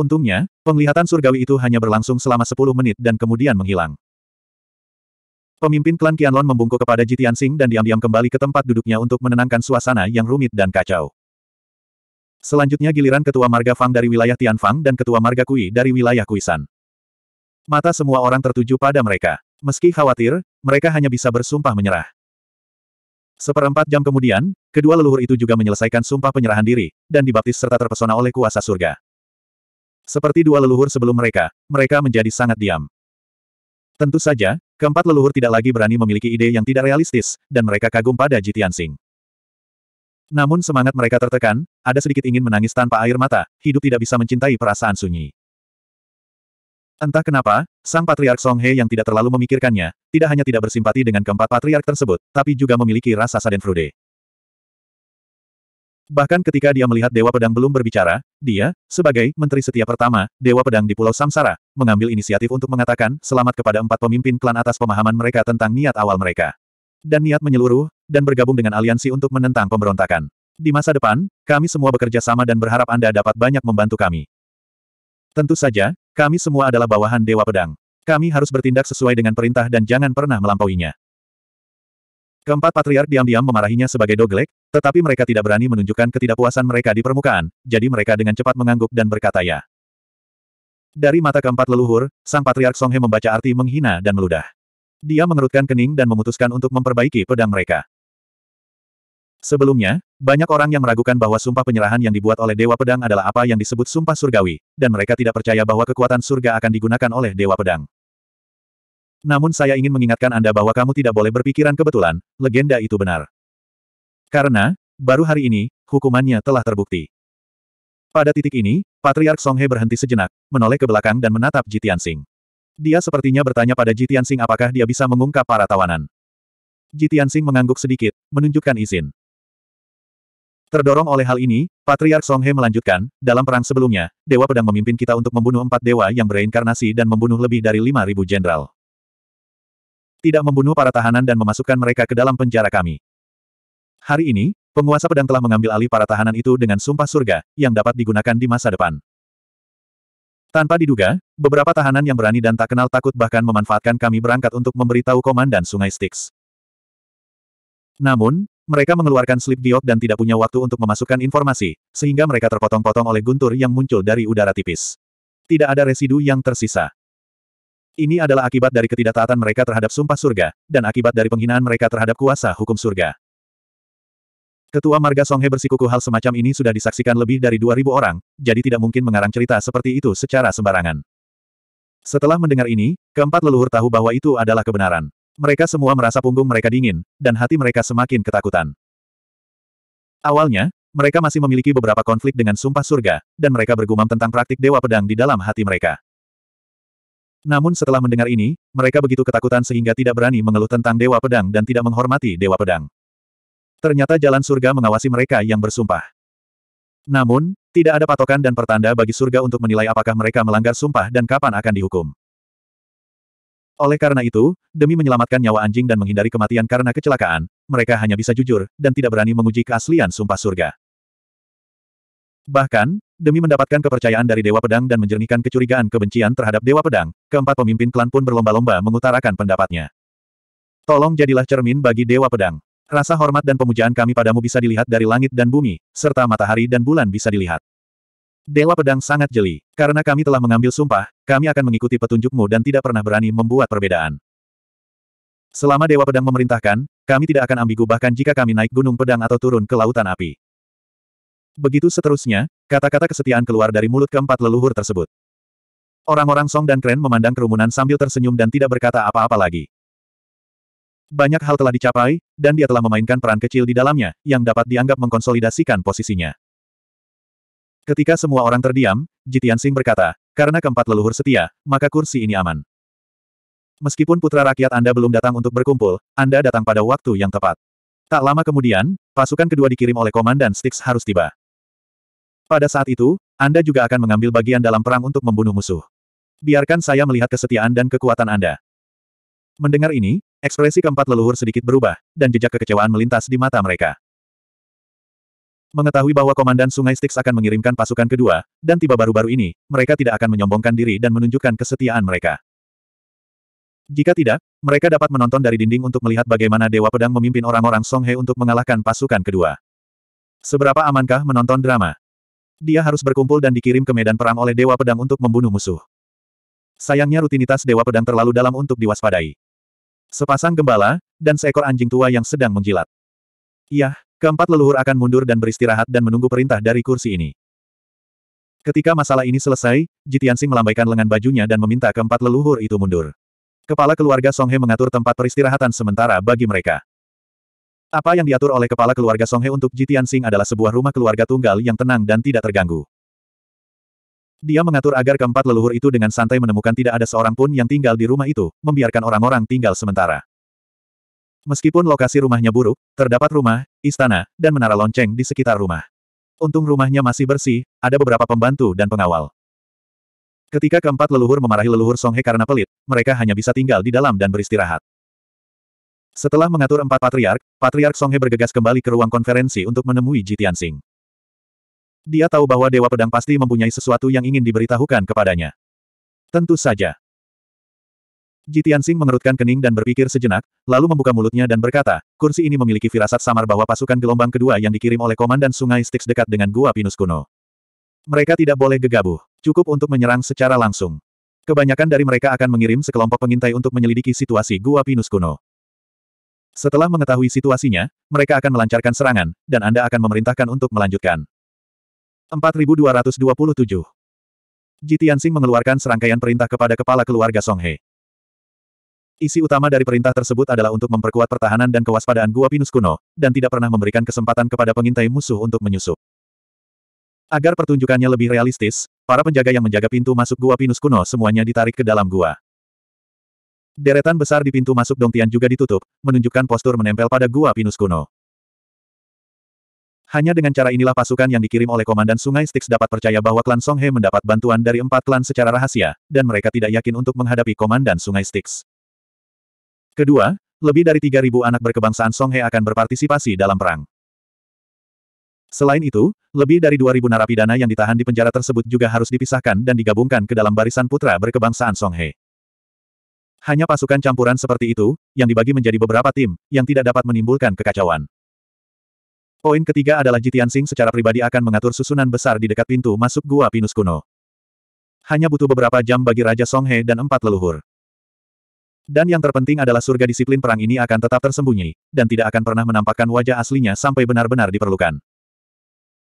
Speaker 1: Untungnya, penglihatan surgawi itu hanya berlangsung selama 10 menit dan kemudian menghilang. Pemimpin klan Qianlon membungkuk kepada Ji Tianxing dan diam-diam kembali ke tempat duduknya untuk menenangkan suasana yang rumit dan kacau. Selanjutnya giliran Ketua Marga Fang dari wilayah Tianfang dan Ketua Marga Kui dari wilayah Kuisan. Mata semua orang tertuju pada mereka. Meski khawatir, mereka hanya bisa bersumpah menyerah. Seperempat jam kemudian, kedua leluhur itu juga menyelesaikan sumpah penyerahan diri, dan dibaptis serta terpesona oleh kuasa surga. Seperti dua leluhur sebelum mereka, mereka menjadi sangat diam. Tentu saja, Keempat leluhur tidak lagi berani memiliki ide yang tidak realistis, dan mereka kagum pada Jitian Sing. Namun semangat mereka tertekan, ada sedikit ingin menangis tanpa air mata, hidup tidak bisa mencintai perasaan sunyi. Entah kenapa, sang patriark Song He yang tidak terlalu memikirkannya, tidak hanya tidak bersimpati dengan keempat patriark tersebut, tapi juga memiliki rasa sadenfrude. Bahkan ketika dia melihat Dewa Pedang belum berbicara, dia, sebagai Menteri Setia Pertama, Dewa Pedang di Pulau Samsara, mengambil inisiatif untuk mengatakan selamat kepada empat pemimpin klan atas pemahaman mereka tentang niat awal mereka. Dan niat menyeluruh, dan bergabung dengan aliansi untuk menentang pemberontakan. Di masa depan, kami semua bekerja sama dan berharap Anda dapat banyak membantu kami. Tentu saja, kami semua adalah bawahan Dewa Pedang. Kami harus bertindak sesuai dengan perintah dan jangan pernah melampauinya. Keempat patriark diam-diam memarahinya sebagai doglek, tetapi mereka tidak berani menunjukkan ketidakpuasan mereka di permukaan, jadi mereka dengan cepat mengangguk dan berkata ya. Dari mata keempat leluhur, sang patriark Songhe membaca arti menghina dan meludah. Dia mengerutkan kening dan memutuskan untuk memperbaiki pedang mereka. Sebelumnya, banyak orang yang meragukan bahwa sumpah penyerahan yang dibuat oleh Dewa Pedang adalah apa yang disebut sumpah surgawi, dan mereka tidak percaya bahwa kekuatan surga akan digunakan oleh Dewa Pedang. Namun saya ingin mengingatkan Anda bahwa kamu tidak boleh berpikiran kebetulan, legenda itu benar. Karena, baru hari ini, hukumannya telah terbukti. Pada titik ini, Patriark Songhe berhenti sejenak, menoleh ke belakang dan menatap Jitian Tianxing. Dia sepertinya bertanya pada Jitian Tianxing apakah dia bisa mengungkap para tawanan. Jitian Tianxing mengangguk sedikit, menunjukkan izin. Terdorong oleh hal ini, Patriark Songhe melanjutkan, dalam perang sebelumnya, Dewa Pedang memimpin kita untuk membunuh empat dewa yang bereinkarnasi dan membunuh lebih dari lima ribu jenderal tidak membunuh para tahanan dan memasukkan mereka ke dalam penjara kami. Hari ini, penguasa pedang telah mengambil alih para tahanan itu dengan sumpah surga, yang dapat digunakan di masa depan. Tanpa diduga, beberapa tahanan yang berani dan tak kenal takut bahkan memanfaatkan kami berangkat untuk memberitahu komandan Sungai Styx. Namun, mereka mengeluarkan slip diok dan tidak punya waktu untuk memasukkan informasi, sehingga mereka terpotong-potong oleh guntur yang muncul dari udara tipis. Tidak ada residu yang tersisa. Ini adalah akibat dari ketidaktaatan mereka terhadap sumpah surga, dan akibat dari penghinaan mereka terhadap kuasa hukum surga. Ketua Marga Songhe bersikuku hal semacam ini sudah disaksikan lebih dari 2.000 orang, jadi tidak mungkin mengarang cerita seperti itu secara sembarangan. Setelah mendengar ini, keempat leluhur tahu bahwa itu adalah kebenaran. Mereka semua merasa punggung mereka dingin, dan hati mereka semakin ketakutan. Awalnya, mereka masih memiliki beberapa konflik dengan sumpah surga, dan mereka bergumam tentang praktik dewa pedang di dalam hati mereka. Namun setelah mendengar ini, mereka begitu ketakutan sehingga tidak berani mengeluh tentang Dewa Pedang dan tidak menghormati Dewa Pedang. Ternyata jalan surga mengawasi mereka yang bersumpah. Namun, tidak ada patokan dan pertanda bagi surga untuk menilai apakah mereka melanggar sumpah dan kapan akan dihukum. Oleh karena itu, demi menyelamatkan nyawa anjing dan menghindari kematian karena kecelakaan, mereka hanya bisa jujur, dan tidak berani menguji keaslian sumpah surga. Bahkan, demi mendapatkan kepercayaan dari Dewa Pedang dan menjernihkan kecurigaan kebencian terhadap Dewa Pedang, keempat pemimpin klan pun berlomba-lomba mengutarakan pendapatnya. Tolong jadilah cermin bagi Dewa Pedang. Rasa hormat dan pemujaan kami padamu bisa dilihat dari langit dan bumi, serta matahari dan bulan bisa dilihat. Dewa Pedang sangat jeli. Karena kami telah mengambil sumpah, kami akan mengikuti petunjukmu dan tidak pernah berani membuat perbedaan. Selama Dewa Pedang memerintahkan, kami tidak akan ambigu bahkan jika kami naik gunung pedang atau turun ke lautan api. Begitu seterusnya, kata-kata kesetiaan keluar dari mulut keempat leluhur tersebut. Orang-orang Song dan Kren memandang kerumunan sambil tersenyum dan tidak berkata apa-apa lagi. Banyak hal telah dicapai, dan dia telah memainkan peran kecil di dalamnya, yang dapat dianggap mengkonsolidasikan posisinya. Ketika semua orang terdiam, Jitian Sing berkata, karena keempat leluhur setia, maka kursi ini aman. Meskipun putra rakyat Anda belum datang untuk berkumpul, Anda datang pada waktu yang tepat. Tak lama kemudian, pasukan kedua dikirim oleh Komandan Styx harus tiba. Pada saat itu, Anda juga akan mengambil bagian dalam perang untuk membunuh musuh. Biarkan saya melihat kesetiaan dan kekuatan Anda. Mendengar ini, ekspresi keempat leluhur sedikit berubah, dan jejak kekecewaan melintas di mata mereka. Mengetahui bahwa Komandan Sungai Styx akan mengirimkan pasukan kedua, dan tiba baru-baru ini, mereka tidak akan menyombongkan diri dan menunjukkan kesetiaan mereka. Jika tidak, mereka dapat menonton dari dinding untuk melihat bagaimana Dewa Pedang memimpin orang-orang Songhe untuk mengalahkan pasukan kedua. Seberapa amankah menonton drama? Dia harus berkumpul dan dikirim ke medan perang oleh Dewa Pedang untuk membunuh musuh. Sayangnya rutinitas Dewa Pedang terlalu dalam untuk diwaspadai. Sepasang gembala, dan seekor anjing tua yang sedang menjilat. Yah, keempat leluhur akan mundur dan beristirahat dan menunggu perintah dari kursi ini. Ketika masalah ini selesai, Jitiansing melambaikan lengan bajunya dan meminta keempat leluhur itu mundur. Kepala keluarga Songhe mengatur tempat peristirahatan sementara bagi mereka. Apa yang diatur oleh kepala keluarga Songhe untuk Jitian Sing adalah sebuah rumah keluarga tunggal yang tenang dan tidak terganggu. Dia mengatur agar keempat leluhur itu dengan santai menemukan tidak ada seorang pun yang tinggal di rumah itu, membiarkan orang-orang tinggal sementara. Meskipun lokasi rumahnya buruk, terdapat rumah, istana, dan menara lonceng di sekitar rumah. Untung rumahnya masih bersih, ada beberapa pembantu dan pengawal. Ketika keempat leluhur memarahi leluhur Songhe karena pelit, mereka hanya bisa tinggal di dalam dan beristirahat. Setelah mengatur empat patriark, Patriark Songhe bergegas kembali ke ruang konferensi untuk menemui Ji Tianxing. Dia tahu bahwa Dewa Pedang pasti mempunyai sesuatu yang ingin diberitahukan kepadanya. Tentu saja. Ji Tianxing mengerutkan kening dan berpikir sejenak, lalu membuka mulutnya dan berkata, kursi ini memiliki firasat samar bahwa pasukan gelombang kedua yang dikirim oleh Komandan Sungai Styx dekat dengan Gua Pinus kuno. Mereka tidak boleh gegabah, cukup untuk menyerang secara langsung. Kebanyakan dari mereka akan mengirim sekelompok pengintai untuk menyelidiki situasi Gua Pinus kuno. Setelah mengetahui situasinya, mereka akan melancarkan serangan, dan Anda akan memerintahkan untuk melanjutkan. 4227 Ji mengeluarkan serangkaian perintah kepada kepala keluarga Songhe. Isi utama dari perintah tersebut adalah untuk memperkuat pertahanan dan kewaspadaan Gua Pinus kuno, dan tidak pernah memberikan kesempatan kepada pengintai musuh untuk menyusup. Agar pertunjukannya lebih realistis, para penjaga yang menjaga pintu masuk Gua Pinus kuno semuanya ditarik ke dalam gua. Deretan besar di pintu masuk Dongtian juga ditutup, menunjukkan postur menempel pada gua pinus kuno. Hanya dengan cara inilah pasukan yang dikirim oleh Komandan Sungai Styx dapat percaya bahwa klan Songhe mendapat bantuan dari empat klan secara rahasia, dan mereka tidak yakin untuk menghadapi Komandan Sungai Styx. Kedua, lebih dari 3.000 anak berkebangsaan Songhe akan berpartisipasi dalam perang. Selain itu, lebih dari 2.000 narapidana yang ditahan di penjara tersebut juga harus dipisahkan dan digabungkan ke dalam barisan putra berkebangsaan Songhe. Hanya pasukan campuran seperti itu, yang dibagi menjadi beberapa tim, yang tidak dapat menimbulkan kekacauan. Poin ketiga adalah Jitian Sing secara pribadi akan mengatur susunan besar di dekat pintu masuk gua Pinus kuno. Hanya butuh beberapa jam bagi Raja Songhe dan empat leluhur. Dan yang terpenting adalah surga disiplin perang ini akan tetap tersembunyi, dan tidak akan pernah menampakkan wajah aslinya sampai benar-benar diperlukan.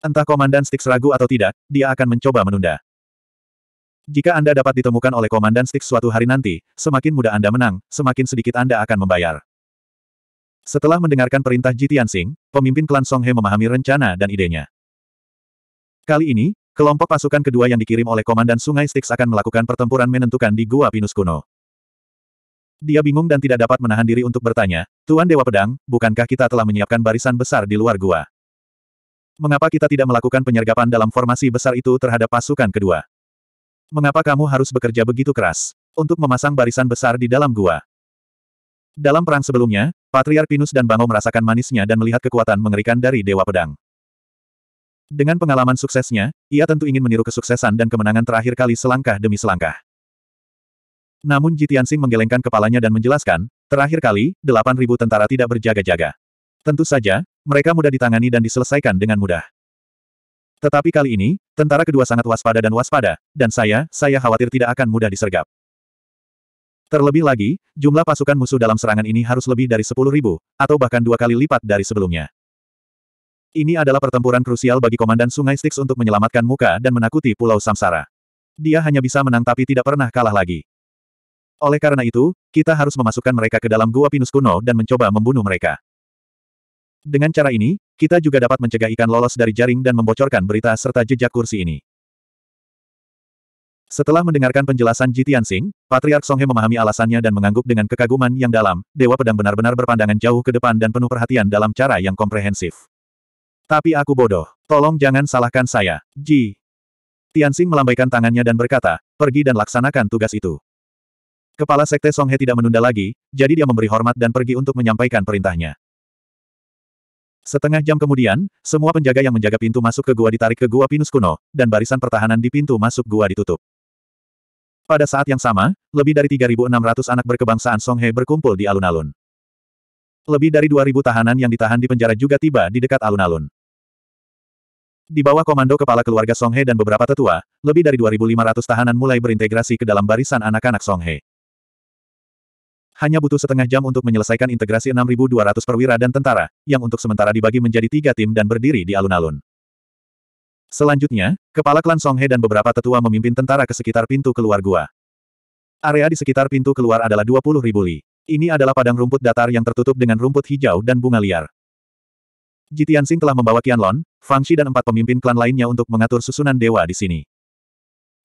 Speaker 1: Entah Komandan Stix ragu atau tidak, dia akan mencoba menunda. Jika Anda dapat ditemukan oleh Komandan Stick suatu hari nanti, semakin mudah Anda menang, semakin sedikit Anda akan membayar. Setelah mendengarkan perintah Jitian Tianxing, pemimpin klan He memahami rencana dan idenya. Kali ini, kelompok pasukan kedua yang dikirim oleh Komandan Sungai Stix akan melakukan pertempuran menentukan di Gua Pinus Kuno. Dia bingung dan tidak dapat menahan diri untuk bertanya, Tuan Dewa Pedang, bukankah kita telah menyiapkan barisan besar di luar gua? Mengapa kita tidak melakukan penyergapan dalam formasi besar itu terhadap pasukan kedua? Mengapa kamu harus bekerja begitu keras? Untuk memasang barisan besar di dalam gua. Dalam perang sebelumnya, Patriar Pinus dan Bango merasakan manisnya dan melihat kekuatan mengerikan dari Dewa Pedang. Dengan pengalaman suksesnya, ia tentu ingin meniru kesuksesan dan kemenangan terakhir kali selangkah demi selangkah. Namun Jitian Sing menggelengkan kepalanya dan menjelaskan, terakhir kali, 8.000 tentara tidak berjaga-jaga. Tentu saja, mereka mudah ditangani dan diselesaikan dengan mudah. Tetapi kali ini, tentara kedua sangat waspada dan waspada, dan saya, saya khawatir tidak akan mudah disergap. Terlebih lagi, jumlah pasukan musuh dalam serangan ini harus lebih dari ribu, atau bahkan dua kali lipat dari sebelumnya. Ini adalah pertempuran krusial bagi Komandan Sungai Styx untuk menyelamatkan muka dan menakuti Pulau Samsara. Dia hanya bisa menang tapi tidak pernah kalah lagi. Oleh karena itu, kita harus memasukkan mereka ke dalam gua pinus kuno dan mencoba membunuh mereka. Dengan cara ini, kita juga dapat mencegah ikan lolos dari jaring dan membocorkan berita serta jejak kursi ini. Setelah mendengarkan penjelasan Ji Tianxing, Patriark Songhe memahami alasannya dan mengangguk dengan kekaguman yang dalam, Dewa Pedang benar-benar berpandangan jauh ke depan dan penuh perhatian dalam cara yang komprehensif. Tapi aku bodoh. Tolong jangan salahkan saya, Ji. Tianxing melambaikan tangannya dan berkata, pergi dan laksanakan tugas itu. Kepala Sekte Songhe tidak menunda lagi, jadi dia memberi hormat dan pergi untuk menyampaikan perintahnya. Setengah jam kemudian, semua penjaga yang menjaga pintu masuk ke gua ditarik ke gua pinus kuno, dan barisan pertahanan di pintu masuk gua ditutup. Pada saat yang sama, lebih dari 3.600 anak berkebangsaan Songhe berkumpul di alun-alun. Lebih dari 2.000 tahanan yang ditahan di penjara juga tiba di dekat alun-alun. Di bawah komando kepala keluarga Songhe dan beberapa tetua, lebih dari 2.500 tahanan mulai berintegrasi ke dalam barisan anak-anak Songhe. Hanya butuh setengah jam untuk menyelesaikan integrasi 6.200 perwira dan tentara, yang untuk sementara dibagi menjadi tiga tim dan berdiri di alun-alun. Selanjutnya, kepala klan Songhe dan beberapa tetua memimpin tentara ke sekitar pintu keluar gua. Area di sekitar pintu keluar adalah ribu li. Ini adalah padang rumput datar yang tertutup dengan rumput hijau dan bunga liar. Jitiansing telah membawa Qianlong, Fangshi dan empat pemimpin klan lainnya untuk mengatur susunan dewa di sini.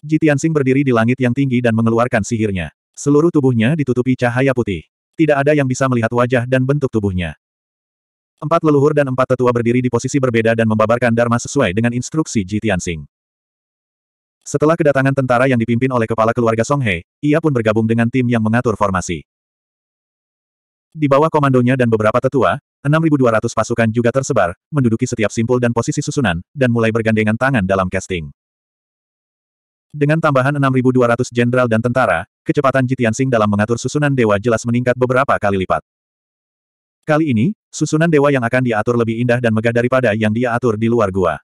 Speaker 1: Jitiansing berdiri di langit yang tinggi dan mengeluarkan sihirnya. Seluruh tubuhnya ditutupi cahaya putih. Tidak ada yang bisa melihat wajah dan bentuk tubuhnya. Empat leluhur dan empat tetua berdiri di posisi berbeda dan membabarkan Dharma sesuai dengan instruksi Ji Tianxing. Setelah kedatangan tentara yang dipimpin oleh kepala keluarga Song He, ia pun bergabung dengan tim yang mengatur formasi. Di bawah komandonya dan beberapa tetua, 6.200 pasukan juga tersebar, menduduki setiap simpul dan posisi susunan, dan mulai bergandengan tangan dalam casting. Dengan tambahan 6.200 jenderal dan tentara, kecepatan Jitian Jitiansing dalam mengatur susunan dewa jelas meningkat beberapa kali lipat. Kali ini, susunan dewa yang akan diatur lebih indah dan megah daripada yang dia atur di luar gua.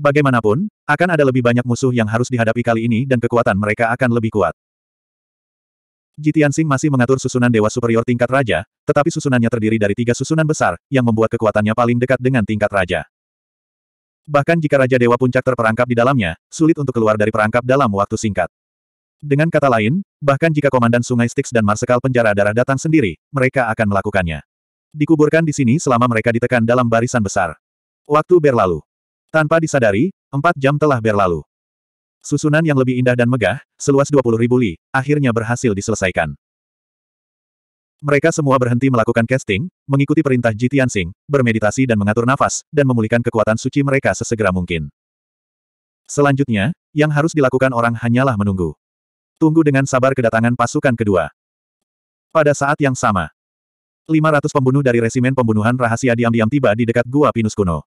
Speaker 1: Bagaimanapun, akan ada lebih banyak musuh yang harus dihadapi kali ini dan kekuatan mereka akan lebih kuat. Jitian Jitiansing masih mengatur susunan dewa superior tingkat raja, tetapi susunannya terdiri dari tiga susunan besar, yang membuat kekuatannya paling dekat dengan tingkat raja. Bahkan jika Raja Dewa Puncak terperangkap di dalamnya, sulit untuk keluar dari perangkap dalam waktu singkat. Dengan kata lain, bahkan jika Komandan Sungai Styx dan Marsekal Penjara Darah datang sendiri, mereka akan melakukannya. Dikuburkan di sini selama mereka ditekan dalam barisan besar. Waktu berlalu. Tanpa disadari, empat jam telah berlalu. Susunan yang lebih indah dan megah, seluas ribu li, akhirnya berhasil diselesaikan. Mereka semua berhenti melakukan casting, mengikuti perintah Ji Tianxing, bermeditasi dan mengatur nafas, dan memulihkan kekuatan suci mereka sesegera mungkin. Selanjutnya, yang harus dilakukan orang hanyalah menunggu. Tunggu dengan sabar kedatangan pasukan kedua. Pada saat yang sama, 500 pembunuh dari resimen pembunuhan rahasia diam-diam tiba di dekat gua pinus kuno.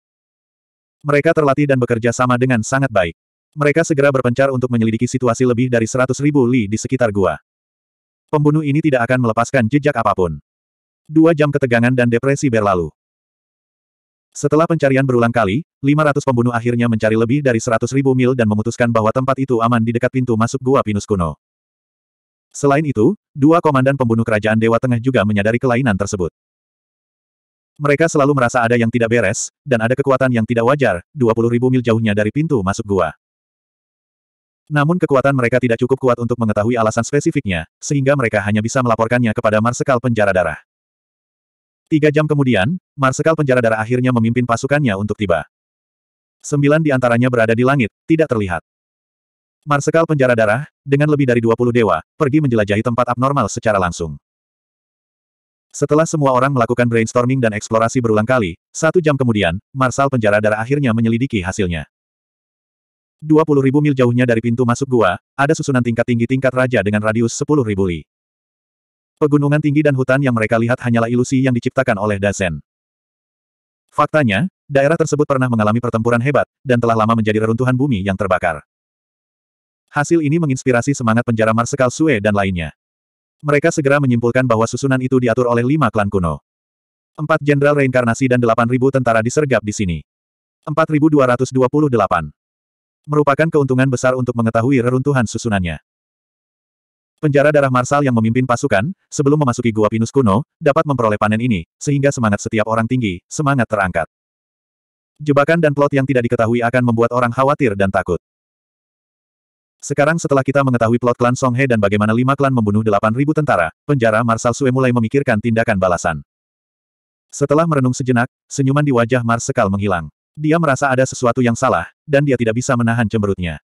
Speaker 1: Mereka terlatih dan bekerja sama dengan sangat baik. Mereka segera berpencar untuk menyelidiki situasi lebih dari 100.000 li di sekitar gua. Pembunuh ini tidak akan melepaskan jejak apapun. Dua jam ketegangan dan depresi berlalu. Setelah pencarian berulang kali, 500 pembunuh akhirnya mencari lebih dari 100 ribu mil dan memutuskan bahwa tempat itu aman di dekat pintu masuk gua pinus kuno. Selain itu, dua komandan pembunuh kerajaan Dewa Tengah juga menyadari kelainan tersebut. Mereka selalu merasa ada yang tidak beres, dan ada kekuatan yang tidak wajar, 20 ribu mil jauhnya dari pintu masuk gua. Namun kekuatan mereka tidak cukup kuat untuk mengetahui alasan spesifiknya, sehingga mereka hanya bisa melaporkannya kepada Marsekal Penjara Darah. Tiga jam kemudian, Marsekal Penjara Darah akhirnya memimpin pasukannya untuk tiba. Sembilan di antaranya berada di langit, tidak terlihat. Marsekal Penjara Darah, dengan lebih dari 20 dewa, pergi menjelajahi tempat abnormal secara langsung. Setelah semua orang melakukan brainstorming dan eksplorasi berulang kali, satu jam kemudian, Marsal Penjara Darah akhirnya menyelidiki hasilnya ribu mil jauhnya dari pintu masuk gua, ada susunan tingkat tinggi tingkat raja dengan radius ribu li. Pegunungan tinggi dan hutan yang mereka lihat hanyalah ilusi yang diciptakan oleh Dazen. Faktanya, daerah tersebut pernah mengalami pertempuran hebat, dan telah lama menjadi reruntuhan bumi yang terbakar. Hasil ini menginspirasi semangat penjara Marsekal Sue dan lainnya. Mereka segera menyimpulkan bahwa susunan itu diatur oleh lima klan kuno. Empat jenderal reinkarnasi dan delapan ribu tentara disergap di sini. 4228. Merupakan keuntungan besar untuk mengetahui reruntuhan susunannya. Penjara darah Marsal yang memimpin pasukan, sebelum memasuki gua pinus kuno, dapat memperoleh panen ini, sehingga semangat setiap orang tinggi, semangat terangkat. Jebakan dan plot yang tidak diketahui akan membuat orang khawatir dan takut. Sekarang setelah kita mengetahui plot klan Songhe dan bagaimana lima klan membunuh delapan ribu tentara, penjara Marsal Sue mulai memikirkan tindakan balasan. Setelah merenung sejenak, senyuman di wajah Mars menghilang. Dia merasa ada sesuatu yang salah, dan dia tidak bisa menahan cemberutnya.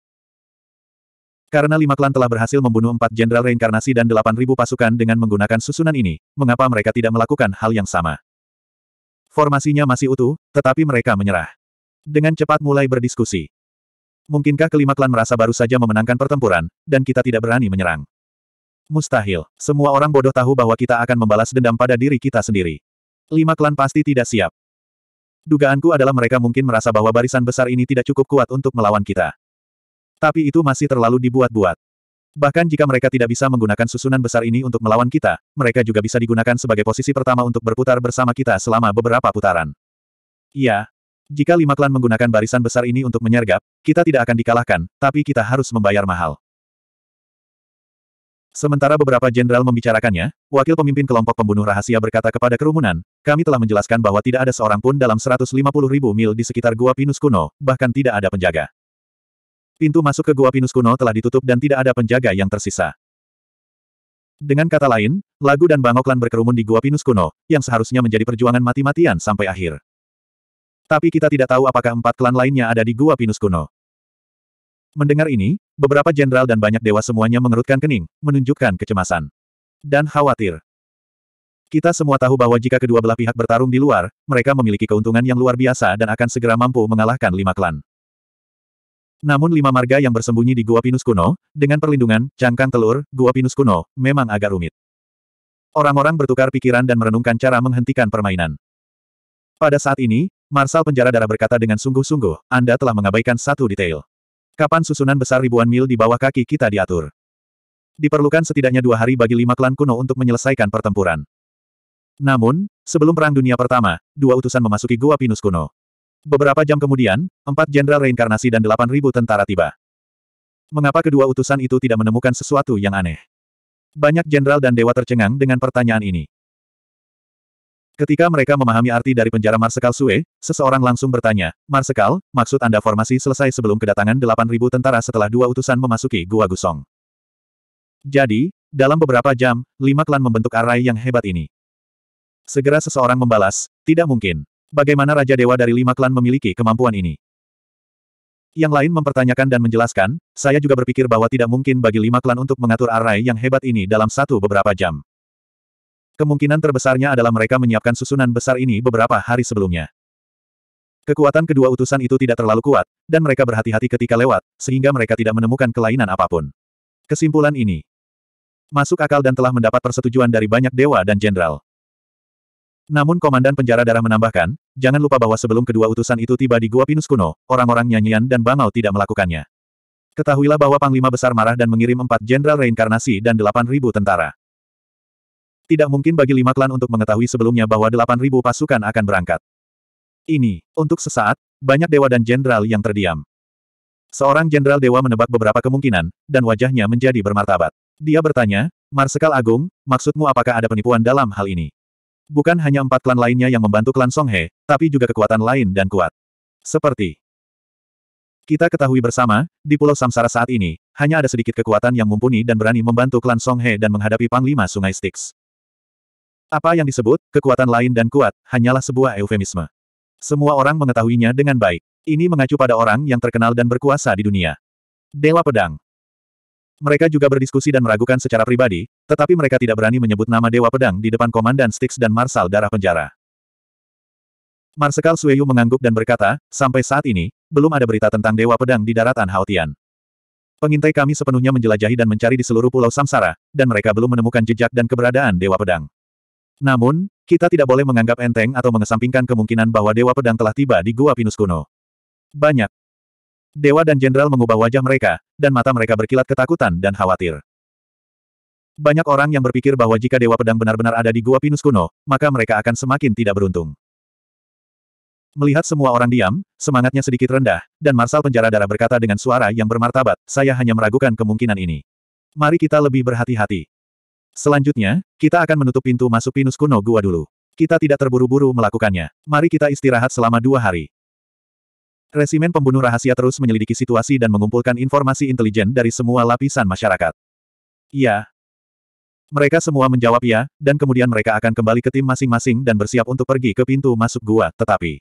Speaker 1: Karena lima klan telah berhasil membunuh empat jenderal reinkarnasi dan delapan ribu pasukan dengan menggunakan susunan ini, mengapa mereka tidak melakukan hal yang sama? Formasinya masih utuh, tetapi mereka menyerah. Dengan cepat mulai berdiskusi. Mungkinkah kelima klan merasa baru saja memenangkan pertempuran, dan kita tidak berani menyerang? Mustahil. Semua orang bodoh tahu bahwa kita akan membalas dendam pada diri kita sendiri. Lima klan pasti tidak siap. Dugaanku adalah mereka mungkin merasa bahwa barisan besar ini tidak cukup kuat untuk melawan kita. Tapi itu masih terlalu dibuat-buat. Bahkan jika mereka tidak bisa menggunakan susunan besar ini untuk melawan kita, mereka juga bisa digunakan sebagai posisi pertama untuk berputar bersama kita selama beberapa putaran. Iya. Jika lima klan menggunakan barisan besar ini untuk menyergap, kita tidak akan dikalahkan, tapi kita harus membayar mahal. Sementara beberapa jenderal membicarakannya, wakil pemimpin kelompok pembunuh rahasia berkata kepada kerumunan, kami telah menjelaskan bahwa tidak ada seorang pun dalam 150 ribu mil di sekitar Gua Pinus kuno, bahkan tidak ada penjaga. Pintu masuk ke Gua Pinus kuno telah ditutup dan tidak ada penjaga yang tersisa. Dengan kata lain, Lagu dan Bangoklan berkerumun di Gua Pinus kuno, yang seharusnya menjadi perjuangan mati-matian sampai akhir. Tapi kita tidak tahu apakah empat klan lainnya ada di Gua Pinus kuno. Mendengar ini, beberapa jenderal dan banyak dewa semuanya mengerutkan kening, menunjukkan kecemasan. Dan khawatir. Kita semua tahu bahwa jika kedua belah pihak bertarung di luar, mereka memiliki keuntungan yang luar biasa dan akan segera mampu mengalahkan lima klan. Namun lima marga yang bersembunyi di Gua Pinus Kuno, dengan perlindungan, cangkang telur, Gua Pinus Kuno, memang agak rumit. Orang-orang bertukar pikiran dan merenungkan cara menghentikan permainan. Pada saat ini, Marsal Penjara Darah berkata dengan sungguh-sungguh, Anda telah mengabaikan satu detail. Kapan susunan besar ribuan mil di bawah kaki kita diatur? Diperlukan setidaknya dua hari bagi lima klan kuno untuk menyelesaikan pertempuran. Namun, sebelum Perang Dunia Pertama, dua utusan memasuki Gua Pinus kuno. Beberapa jam kemudian, empat jenderal reinkarnasi dan delapan ribu tentara tiba. Mengapa kedua utusan itu tidak menemukan sesuatu yang aneh? Banyak jenderal dan dewa tercengang dengan pertanyaan ini. Ketika mereka memahami arti dari penjara Marsekal Sue, seseorang langsung bertanya, Marsekal, maksud Anda formasi selesai sebelum kedatangan 8.000 tentara setelah dua utusan memasuki Gua Gusong. Jadi, dalam beberapa jam, lima klan membentuk arai yang hebat ini. Segera seseorang membalas, tidak mungkin. Bagaimana Raja Dewa dari lima klan memiliki kemampuan ini? Yang lain mempertanyakan dan menjelaskan, saya juga berpikir bahwa tidak mungkin bagi lima klan untuk mengatur arai yang hebat ini dalam satu beberapa jam. Kemungkinan terbesarnya adalah mereka menyiapkan susunan besar ini beberapa hari sebelumnya. Kekuatan kedua utusan itu tidak terlalu kuat, dan mereka berhati-hati ketika lewat, sehingga mereka tidak menemukan kelainan apapun. Kesimpulan ini masuk akal dan telah mendapat persetujuan dari banyak dewa dan jenderal. Namun Komandan Penjara Darah menambahkan, jangan lupa bahwa sebelum kedua utusan itu tiba di Gua Pinus kuno, orang-orang nyanyian dan bangau tidak melakukannya. Ketahuilah bahwa Panglima Besar marah dan mengirim empat jenderal reinkarnasi dan delapan ribu tentara. Tidak mungkin bagi lima klan untuk mengetahui sebelumnya bahwa delapan ribu pasukan akan berangkat. Ini, untuk sesaat, banyak dewa dan jenderal yang terdiam. Seorang jenderal dewa menebak beberapa kemungkinan, dan wajahnya menjadi bermartabat. Dia bertanya, Marsekal Agung, maksudmu apakah ada penipuan dalam hal ini? Bukan hanya empat klan lainnya yang membantu klan Songhe, tapi juga kekuatan lain dan kuat. Seperti kita ketahui bersama, di Pulau Samsara saat ini, hanya ada sedikit kekuatan yang mumpuni dan berani membantu klan Songhe dan menghadapi Panglima Sungai Styx. Apa yang disebut, kekuatan lain dan kuat, hanyalah sebuah eufemisme. Semua orang mengetahuinya dengan baik. Ini mengacu pada orang yang terkenal dan berkuasa di dunia. Dewa Pedang Mereka juga berdiskusi dan meragukan secara pribadi, tetapi mereka tidak berani menyebut nama Dewa Pedang di depan Komandan Styx dan Marsal Darah Penjara. Marsekal Sueyu mengangguk dan berkata, sampai saat ini, belum ada berita tentang Dewa Pedang di daratan Haotian. Pengintai kami sepenuhnya menjelajahi dan mencari di seluruh pulau Samsara, dan mereka belum menemukan jejak dan keberadaan Dewa Pedang. Namun, kita tidak boleh menganggap enteng atau mengesampingkan kemungkinan bahwa Dewa Pedang telah tiba di Gua Pinus kuno. Banyak. Dewa dan Jenderal mengubah wajah mereka, dan mata mereka berkilat ketakutan dan khawatir. Banyak orang yang berpikir bahwa jika Dewa Pedang benar-benar ada di Gua Pinus kuno, maka mereka akan semakin tidak beruntung. Melihat semua orang diam, semangatnya sedikit rendah, dan Marsal Penjara Darah berkata dengan suara yang bermartabat, saya hanya meragukan kemungkinan ini. Mari kita lebih berhati-hati. Selanjutnya, kita akan menutup pintu masuk pinus kuno gua dulu. Kita tidak terburu-buru melakukannya. Mari kita istirahat selama dua hari. Resimen pembunuh rahasia terus menyelidiki situasi dan mengumpulkan informasi intelijen dari semua lapisan masyarakat. Iya. Mereka semua menjawab ya, dan kemudian mereka akan kembali ke tim masing-masing dan bersiap untuk pergi ke pintu masuk gua, tetapi...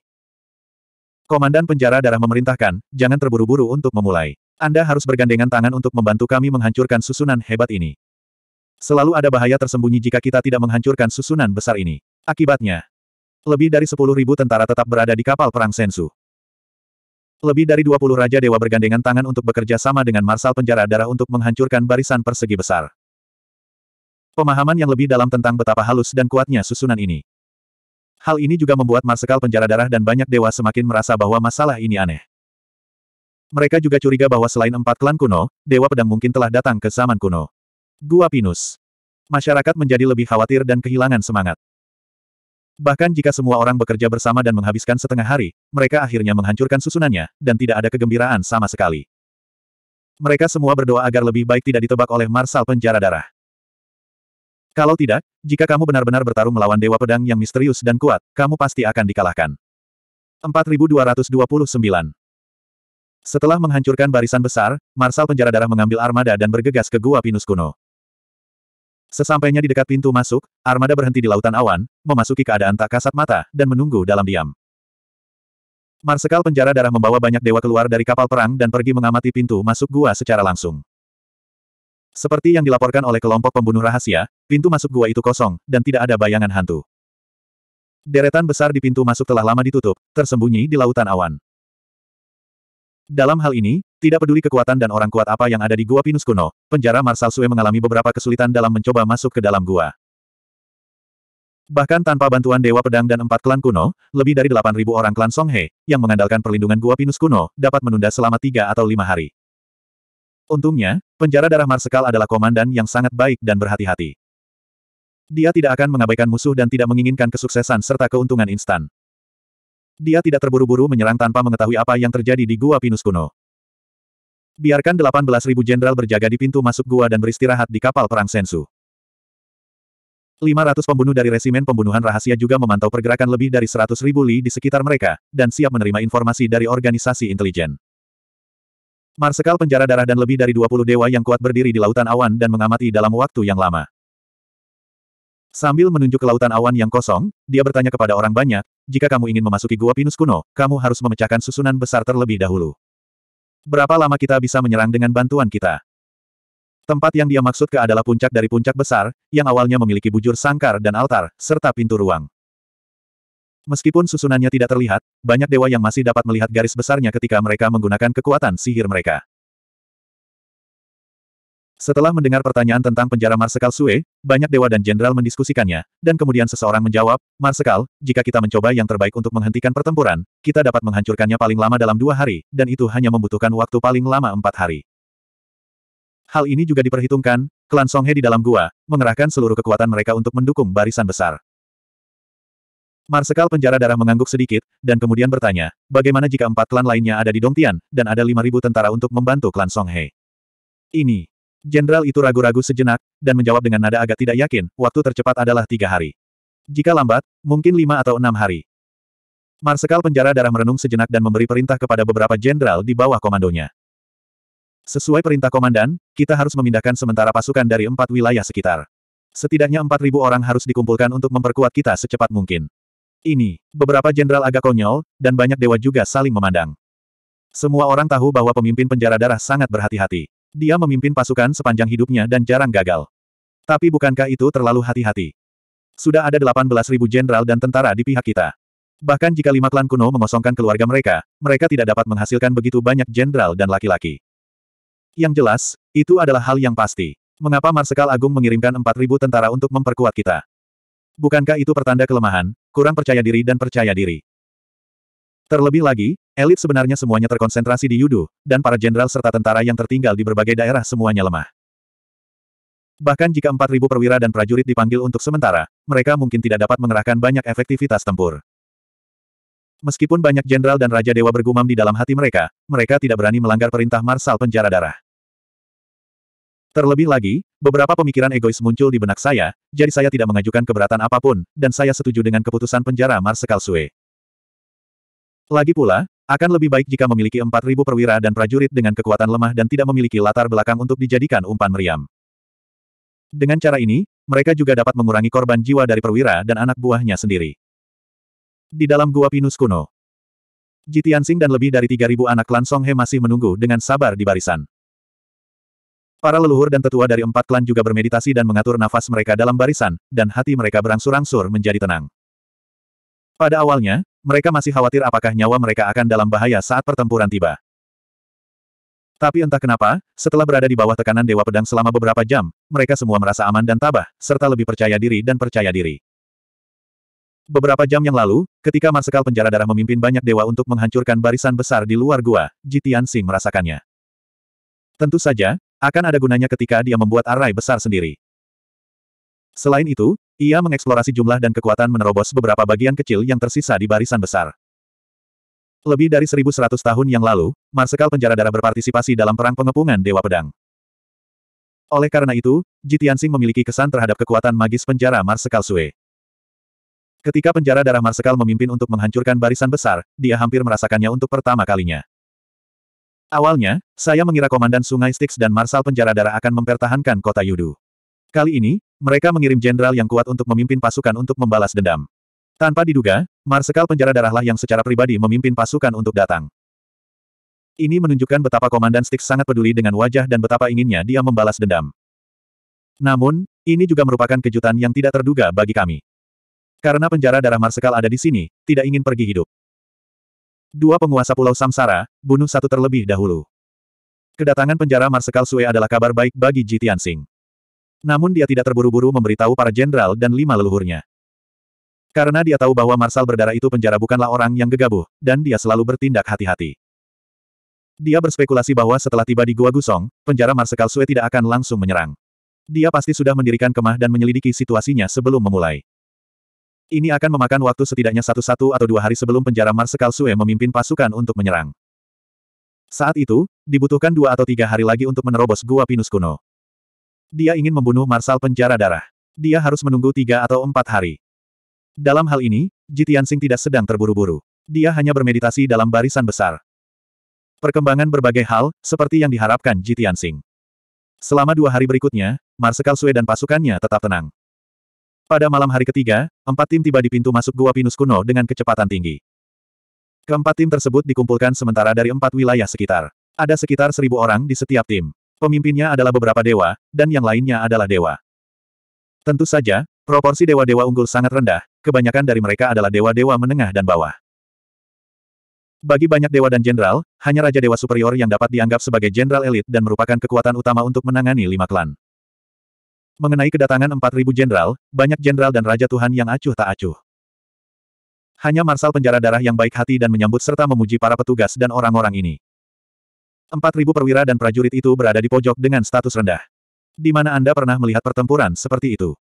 Speaker 1: Komandan penjara darah memerintahkan, jangan terburu-buru untuk memulai. Anda harus bergandengan tangan untuk membantu kami menghancurkan susunan hebat ini. Selalu ada bahaya tersembunyi jika kita tidak menghancurkan susunan besar ini. Akibatnya, lebih dari sepuluh ribu tentara tetap berada di kapal perang Sensu. Lebih dari 20 Raja Dewa bergandengan tangan untuk bekerja sama dengan Marsal Penjara Darah untuk menghancurkan barisan persegi besar. Pemahaman yang lebih dalam tentang betapa halus dan kuatnya susunan ini. Hal ini juga membuat Marsekal Penjara Darah dan banyak dewa semakin merasa bahwa masalah ini aneh. Mereka juga curiga bahwa selain empat klan kuno, Dewa Pedang mungkin telah datang ke zaman kuno. Gua Pinus. Masyarakat menjadi lebih khawatir dan kehilangan semangat. Bahkan jika semua orang bekerja bersama dan menghabiskan setengah hari, mereka akhirnya menghancurkan susunannya, dan tidak ada kegembiraan sama sekali. Mereka semua berdoa agar lebih baik tidak ditebak oleh Marsal Penjara Darah. Kalau tidak, jika kamu benar-benar bertarung melawan Dewa Pedang yang misterius dan kuat, kamu pasti akan dikalahkan. 4229 Setelah menghancurkan barisan besar, Marsal Penjara Darah mengambil armada dan bergegas ke Gua Pinus Kuno. Sesampainya di dekat pintu masuk, armada berhenti di lautan awan, memasuki keadaan tak kasat mata, dan menunggu dalam diam. Marsekal penjara darah membawa banyak dewa keluar dari kapal perang dan pergi mengamati pintu masuk gua secara langsung. Seperti yang dilaporkan oleh kelompok pembunuh rahasia, pintu masuk gua itu kosong, dan tidak ada bayangan hantu. Deretan besar di pintu masuk telah lama ditutup, tersembunyi di lautan awan. Dalam hal ini, tidak peduli kekuatan dan orang kuat apa yang ada di gua Pinus kuno, penjara Marsal Sue mengalami beberapa kesulitan dalam mencoba masuk ke dalam gua. Bahkan tanpa bantuan Dewa Pedang dan empat klan kuno, lebih dari 8.000 orang klan Songhe, yang mengandalkan perlindungan gua Pinus kuno, dapat menunda selama tiga atau lima hari. Untungnya, penjara darah Marsekal adalah komandan yang sangat baik dan berhati-hati. Dia tidak akan mengabaikan musuh dan tidak menginginkan kesuksesan serta keuntungan instan. Dia tidak terburu-buru menyerang tanpa mengetahui apa yang terjadi di Gua Pinus kuno. Biarkan 18.000 jenderal berjaga di pintu masuk gua dan beristirahat di kapal perang Sensu. 500 pembunuh dari resimen pembunuhan rahasia juga memantau pergerakan lebih dari 100.000 li di sekitar mereka, dan siap menerima informasi dari organisasi intelijen. Marsekal penjara darah dan lebih dari 20 dewa yang kuat berdiri di lautan awan dan mengamati dalam waktu yang lama. Sambil menunjuk ke lautan awan yang kosong, dia bertanya kepada orang banyak, jika kamu ingin memasuki gua pinus kuno, kamu harus memecahkan susunan besar terlebih dahulu. Berapa lama kita bisa menyerang dengan bantuan kita? Tempat yang dia maksud ke adalah puncak dari puncak besar, yang awalnya memiliki bujur sangkar dan altar, serta pintu ruang. Meskipun susunannya tidak terlihat, banyak dewa yang masih dapat melihat garis besarnya ketika mereka menggunakan kekuatan sihir mereka. Setelah mendengar pertanyaan tentang penjara Marsekal Sue, banyak dewa dan jenderal mendiskusikannya, dan kemudian seseorang menjawab, Marsekal, jika kita mencoba yang terbaik untuk menghentikan pertempuran, kita dapat menghancurkannya paling lama dalam dua hari, dan itu hanya membutuhkan waktu paling lama empat hari. Hal ini juga diperhitungkan, klan Songhe di dalam gua, mengerahkan seluruh kekuatan mereka untuk mendukung barisan besar. Marsekal penjara darah mengangguk sedikit, dan kemudian bertanya, bagaimana jika empat klan lainnya ada di Dongtian, dan ada lima ribu tentara untuk membantu klan Songhe? Ini, Jenderal itu ragu-ragu sejenak, dan menjawab dengan nada agak tidak yakin, waktu tercepat adalah tiga hari. Jika lambat, mungkin lima atau enam hari. Marsekal penjara darah merenung sejenak dan memberi perintah kepada beberapa jenderal di bawah komandonya. Sesuai perintah komandan, kita harus memindahkan sementara pasukan dari empat wilayah sekitar. Setidaknya empat ribu orang harus dikumpulkan untuk memperkuat kita secepat mungkin. Ini, beberapa jenderal agak konyol, dan banyak dewa juga saling memandang. Semua orang tahu bahwa pemimpin penjara darah sangat berhati-hati. Dia memimpin pasukan sepanjang hidupnya dan jarang gagal. Tapi bukankah itu terlalu hati-hati? Sudah ada ribu jenderal dan tentara di pihak kita. Bahkan jika lima klan kuno mengosongkan keluarga mereka, mereka tidak dapat menghasilkan begitu banyak jenderal dan laki-laki. Yang jelas, itu adalah hal yang pasti. Mengapa Marsekal Agung mengirimkan 4.000 tentara untuk memperkuat kita? Bukankah itu pertanda kelemahan, kurang percaya diri dan percaya diri? Terlebih lagi, Elit sebenarnya semuanya terkonsentrasi di Yudu, dan para jenderal serta tentara yang tertinggal di berbagai daerah semuanya lemah. Bahkan jika 4.000 perwira dan prajurit dipanggil untuk sementara, mereka mungkin tidak dapat mengerahkan banyak efektivitas tempur. Meskipun banyak jenderal dan raja dewa bergumam di dalam hati mereka, mereka tidak berani melanggar perintah Marsal Penjara Darah. Terlebih lagi, beberapa pemikiran egois muncul di benak saya, jadi saya tidak mengajukan keberatan apapun, dan saya setuju dengan keputusan penjara Marsekal Sue. Lagi pula, akan lebih baik jika memiliki 4.000 perwira dan prajurit dengan kekuatan lemah dan tidak memiliki latar belakang untuk dijadikan umpan meriam. Dengan cara ini, mereka juga dapat mengurangi korban jiwa dari perwira dan anak buahnya sendiri. Di dalam gua pinus kuno, Jitiansing dan lebih dari 3.000 anak klan Songhe masih menunggu dengan sabar di barisan. Para leluhur dan tetua dari empat klan juga bermeditasi dan mengatur nafas mereka dalam barisan, dan hati mereka berangsur-angsur menjadi tenang. Pada awalnya, mereka masih khawatir apakah nyawa mereka akan dalam bahaya saat pertempuran tiba. Tapi entah kenapa, setelah berada di bawah tekanan Dewa Pedang selama beberapa jam, mereka semua merasa aman dan tabah, serta lebih percaya diri dan percaya diri. Beberapa jam yang lalu, ketika Marsekal Penjara Darah memimpin banyak dewa untuk menghancurkan barisan besar di luar gua, Jitian Sing merasakannya. Tentu saja, akan ada gunanya ketika dia membuat arai besar sendiri. Selain itu, ia mengeksplorasi jumlah dan kekuatan menerobos beberapa bagian kecil yang tersisa di barisan besar. Lebih dari 1100 tahun yang lalu, Marsekal Penjara Darah berpartisipasi dalam perang pengepungan Dewa Pedang. Oleh karena itu, Jitiansing memiliki kesan terhadap kekuatan magis penjara Marsekal Sue. Ketika penjara darah Marsekal memimpin untuk menghancurkan barisan besar, dia hampir merasakannya untuk pertama kalinya. Awalnya, saya mengira Komandan Sungai Styx dan Marsal Penjara Darah akan mempertahankan kota Yudu. Kali ini, mereka mengirim jenderal yang kuat untuk memimpin pasukan untuk membalas dendam. Tanpa diduga, Marsekal Penjara Darahlah yang secara pribadi memimpin pasukan untuk datang. Ini menunjukkan betapa Komandan Stix sangat peduli dengan wajah dan betapa inginnya dia membalas dendam. Namun, ini juga merupakan kejutan yang tidak terduga bagi kami. Karena penjara darah Marsekal ada di sini, tidak ingin pergi hidup. Dua penguasa Pulau Samsara, bunuh satu terlebih dahulu. Kedatangan penjara Marsekal Sue adalah kabar baik bagi Jitian Singh. Namun dia tidak terburu-buru memberitahu para jenderal dan lima leluhurnya. Karena dia tahu bahwa Marsal berdarah itu penjara bukanlah orang yang gegabah, dan dia selalu bertindak hati-hati. Dia berspekulasi bahwa setelah tiba di Gua Gusong, penjara Marsekal Sue tidak akan langsung menyerang. Dia pasti sudah mendirikan kemah dan menyelidiki situasinya sebelum memulai. Ini akan memakan waktu setidaknya satu-satu atau dua hari sebelum penjara Marsekal Sue memimpin pasukan untuk menyerang. Saat itu, dibutuhkan dua atau tiga hari lagi untuk menerobos Gua Pinus Kuno. Dia ingin membunuh Marsal Penjara Darah. Dia harus menunggu tiga atau empat hari. Dalam hal ini, Jitian Sing tidak sedang terburu-buru. Dia hanya bermeditasi dalam barisan besar. Perkembangan berbagai hal, seperti yang diharapkan Jitian Sing. Selama dua hari berikutnya, Marsekal Sue dan pasukannya tetap tenang. Pada malam hari ketiga, empat tim tiba di pintu masuk Gua Pinus kuno dengan kecepatan tinggi. Keempat tim tersebut dikumpulkan sementara dari empat wilayah sekitar. Ada sekitar seribu orang di setiap tim. Pemimpinnya adalah beberapa dewa, dan yang lainnya adalah dewa. Tentu saja, proporsi dewa-dewa unggul sangat rendah, kebanyakan dari mereka adalah dewa-dewa menengah dan bawah. Bagi banyak dewa dan jenderal, hanya Raja Dewa Superior yang dapat dianggap sebagai jenderal elit dan merupakan kekuatan utama untuk menangani lima klan. Mengenai kedatangan 4.000 jenderal, banyak jenderal dan Raja Tuhan yang acuh tak acuh. Hanya Marsal Penjara Darah yang baik hati dan menyambut serta memuji para petugas dan orang-orang ini. Empat ribu perwira dan prajurit itu berada di pojok dengan status rendah. Di mana Anda pernah melihat pertempuran seperti itu?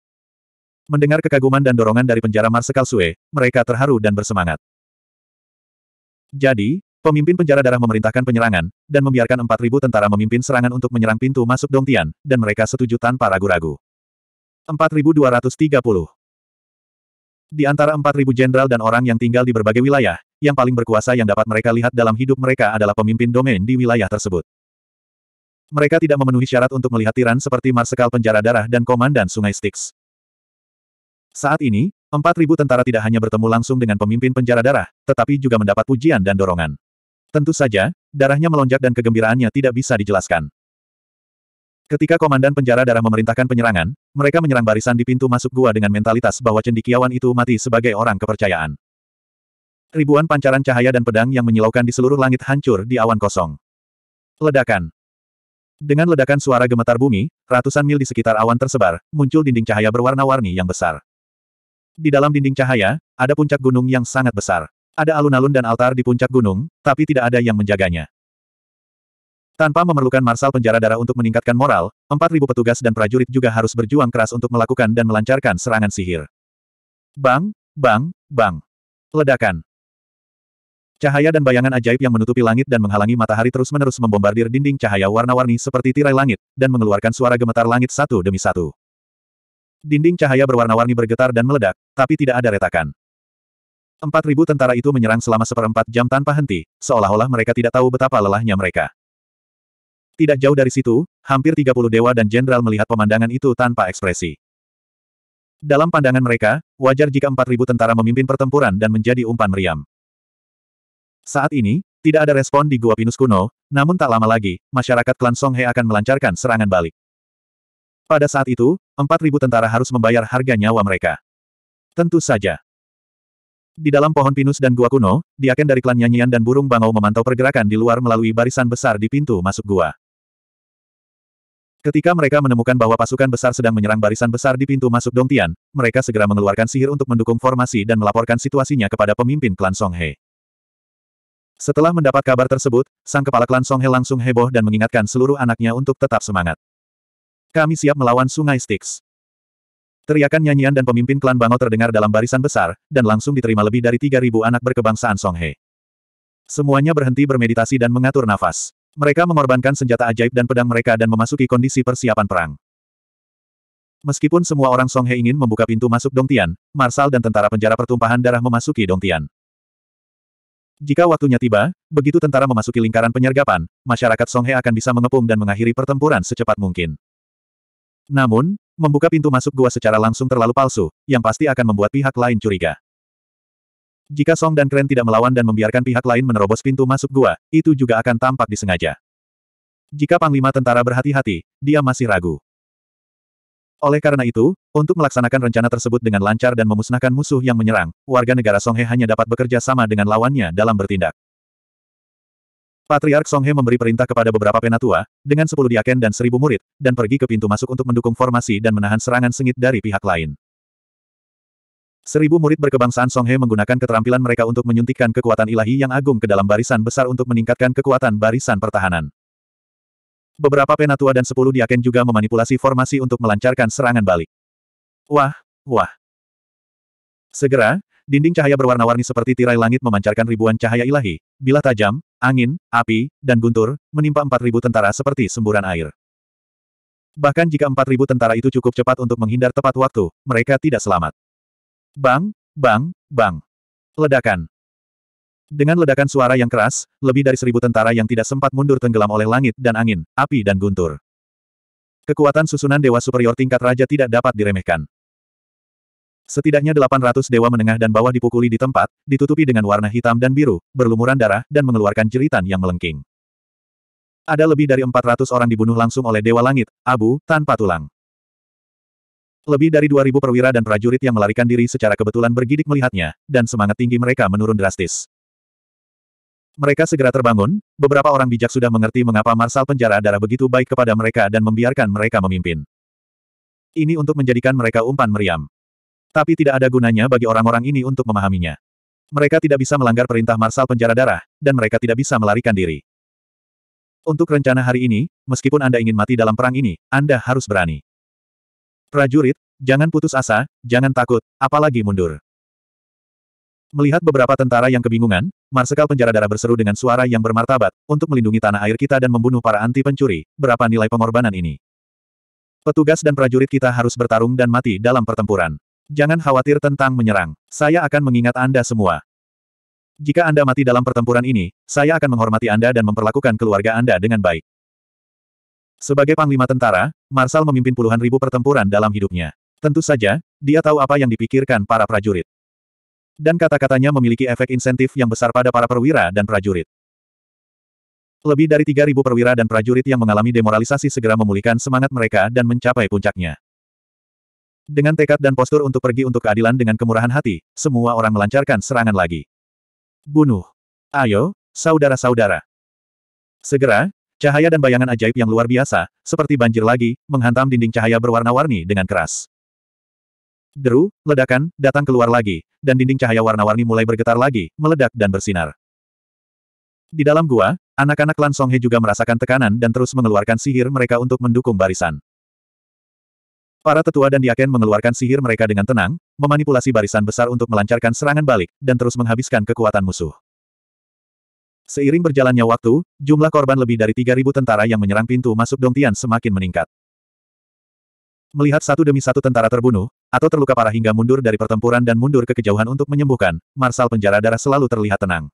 Speaker 1: Mendengar kekaguman dan dorongan dari penjara Marsekal Sue, mereka terharu dan bersemangat. Jadi, pemimpin penjara darah memerintahkan penyerangan, dan membiarkan empat ribu tentara memimpin serangan untuk menyerang pintu masuk Dongtian, dan mereka setuju tanpa ragu-ragu. 4230 di antara 4.000 jenderal dan orang yang tinggal di berbagai wilayah, yang paling berkuasa yang dapat mereka lihat dalam hidup mereka adalah pemimpin domain di wilayah tersebut. Mereka tidak memenuhi syarat untuk melihat tiran seperti Marsekal Penjara Darah dan Komandan Sungai Styx. Saat ini, 4.000 tentara tidak hanya bertemu langsung dengan pemimpin penjara darah, tetapi juga mendapat pujian dan dorongan. Tentu saja, darahnya melonjak dan kegembiraannya tidak bisa dijelaskan. Ketika komandan penjara darah memerintahkan penyerangan, mereka menyerang barisan di pintu masuk gua dengan mentalitas bahwa cendikiawan itu mati sebagai orang kepercayaan. Ribuan pancaran cahaya dan pedang yang menyilaukan di seluruh langit hancur di awan kosong. Ledakan. Dengan ledakan suara gemetar bumi, ratusan mil di sekitar awan tersebar, muncul dinding cahaya berwarna-warni yang besar. Di dalam dinding cahaya, ada puncak gunung yang sangat besar. Ada alun-alun dan altar di puncak gunung, tapi tidak ada yang menjaganya. Tanpa memerlukan marsal penjara darah untuk meningkatkan moral, 4.000 petugas dan prajurit juga harus berjuang keras untuk melakukan dan melancarkan serangan sihir. Bang, bang, bang. Ledakan. Cahaya dan bayangan ajaib yang menutupi langit dan menghalangi matahari terus-menerus membombardir dinding cahaya warna-warni seperti tirai langit, dan mengeluarkan suara gemetar langit satu demi satu. Dinding cahaya berwarna-warni bergetar dan meledak, tapi tidak ada retakan. 4.000 tentara itu menyerang selama seperempat jam tanpa henti, seolah-olah mereka tidak tahu betapa lelahnya mereka. Tidak jauh dari situ, hampir 30 dewa dan jenderal melihat pemandangan itu tanpa ekspresi. Dalam pandangan mereka, wajar jika 4.000 tentara memimpin pertempuran dan menjadi umpan meriam. Saat ini, tidak ada respon di Gua Pinus kuno, namun tak lama lagi, masyarakat klan Songhe akan melancarkan serangan balik. Pada saat itu, 4.000 tentara harus membayar harga nyawa mereka. Tentu saja. Di dalam pohon pinus dan gua kuno, Diaken dari klan Nyanyian dan Burung Bangau memantau pergerakan di luar melalui barisan besar di pintu masuk gua. Ketika mereka menemukan bahwa pasukan besar sedang menyerang barisan besar di pintu masuk Dongtian, mereka segera mengeluarkan sihir untuk mendukung formasi dan melaporkan situasinya kepada pemimpin klan Songhe. Setelah mendapat kabar tersebut, sang kepala klan Songhe langsung heboh dan mengingatkan seluruh anaknya untuk tetap semangat. Kami siap melawan Sungai Styx. Teriakan nyanyian dan pemimpin klan Bango terdengar dalam barisan besar, dan langsung diterima lebih dari 3.000 anak berkebangsaan Songhe. Semuanya berhenti bermeditasi dan mengatur nafas. Mereka mengorbankan senjata ajaib dan pedang mereka dan memasuki kondisi persiapan perang. Meskipun semua orang Songhe ingin membuka pintu masuk Dongtian, Marsal dan tentara penjara pertumpahan darah memasuki Dongtian. Jika waktunya tiba, begitu tentara memasuki lingkaran penyergapan, masyarakat Songhe akan bisa mengepung dan mengakhiri pertempuran secepat mungkin. Namun, membuka pintu masuk gua secara langsung terlalu palsu, yang pasti akan membuat pihak lain curiga. Jika Song dan Kren tidak melawan dan membiarkan pihak lain menerobos pintu masuk gua, itu juga akan tampak disengaja. Jika Panglima Tentara berhati-hati, dia masih ragu. Oleh karena itu, untuk melaksanakan rencana tersebut dengan lancar dan memusnahkan musuh yang menyerang, warga negara Songhe hanya dapat bekerja sama dengan lawannya dalam bertindak. Patriark Songhe memberi perintah kepada beberapa penatua, dengan sepuluh diaken dan seribu murid, dan pergi ke pintu masuk untuk mendukung formasi dan menahan serangan sengit dari pihak lain. Seribu murid berkebangsaan Songhe menggunakan keterampilan mereka untuk menyuntikkan kekuatan ilahi yang agung ke dalam barisan besar untuk meningkatkan kekuatan barisan pertahanan. Beberapa penatua dan sepuluh diaken juga memanipulasi formasi untuk melancarkan serangan balik. Wah, wah. Segera, dinding cahaya berwarna-warni seperti tirai langit memancarkan ribuan cahaya ilahi, bila tajam, angin, api, dan guntur, menimpa empat ribu tentara seperti semburan air. Bahkan jika empat ribu tentara itu cukup cepat untuk menghindar tepat waktu, mereka tidak selamat. Bang, bang, bang. Ledakan. Dengan ledakan suara yang keras, lebih dari seribu tentara yang tidak sempat mundur tenggelam oleh langit dan angin, api dan guntur. Kekuatan susunan dewa superior tingkat raja tidak dapat diremehkan. Setidaknya 800 dewa menengah dan bawah dipukuli di tempat, ditutupi dengan warna hitam dan biru, berlumuran darah, dan mengeluarkan jeritan yang melengking. Ada lebih dari 400 orang dibunuh langsung oleh Dewa Langit, abu, tanpa tulang. Lebih dari 2.000 perwira dan prajurit yang melarikan diri secara kebetulan bergidik melihatnya, dan semangat tinggi mereka menurun drastis. Mereka segera terbangun, beberapa orang bijak sudah mengerti mengapa Marsal Penjara Darah begitu baik kepada mereka dan membiarkan mereka memimpin. Ini untuk menjadikan mereka umpan meriam. Tapi tidak ada gunanya bagi orang-orang ini untuk memahaminya. Mereka tidak bisa melanggar perintah Marsal Penjara Darah, dan mereka tidak bisa melarikan diri. Untuk rencana hari ini, meskipun Anda ingin mati dalam perang ini, Anda harus berani. Prajurit, jangan putus asa, jangan takut, apalagi mundur. Melihat beberapa tentara yang kebingungan, Marsekal Penjara Darah berseru dengan suara yang bermartabat, untuk melindungi tanah air kita dan membunuh para anti pencuri, berapa nilai pengorbanan ini? Petugas dan prajurit kita harus bertarung dan mati dalam pertempuran. Jangan khawatir tentang menyerang, saya akan mengingat Anda semua. Jika Anda mati dalam pertempuran ini, saya akan menghormati Anda dan memperlakukan keluarga Anda dengan baik. Sebagai panglima tentara, Marsal memimpin puluhan ribu pertempuran dalam hidupnya. Tentu saja, dia tahu apa yang dipikirkan para prajurit. Dan kata-katanya memiliki efek insentif yang besar pada para perwira dan prajurit. Lebih dari 3.000 perwira dan prajurit yang mengalami demoralisasi segera memulihkan semangat mereka dan mencapai puncaknya. Dengan tekad dan postur untuk pergi untuk keadilan dengan kemurahan hati, semua orang melancarkan serangan lagi. Bunuh. Ayo, saudara-saudara. Segera, Cahaya dan bayangan ajaib yang luar biasa, seperti banjir lagi, menghantam dinding cahaya berwarna-warni dengan keras. Deru, ledakan, datang keluar lagi, dan dinding cahaya warna-warni mulai bergetar lagi, meledak dan bersinar. Di dalam gua, anak-anak Lan Songhe juga merasakan tekanan dan terus mengeluarkan sihir mereka untuk mendukung barisan. Para tetua dan diaken mengeluarkan sihir mereka dengan tenang, memanipulasi barisan besar untuk melancarkan serangan balik, dan terus menghabiskan kekuatan musuh. Seiring berjalannya waktu, jumlah korban lebih dari 3.000 tentara yang menyerang pintu masuk Dongtian semakin meningkat. Melihat satu demi satu tentara terbunuh, atau terluka parah hingga mundur dari pertempuran dan mundur ke kejauhan untuk menyembuhkan, Marsal penjara darah selalu terlihat tenang.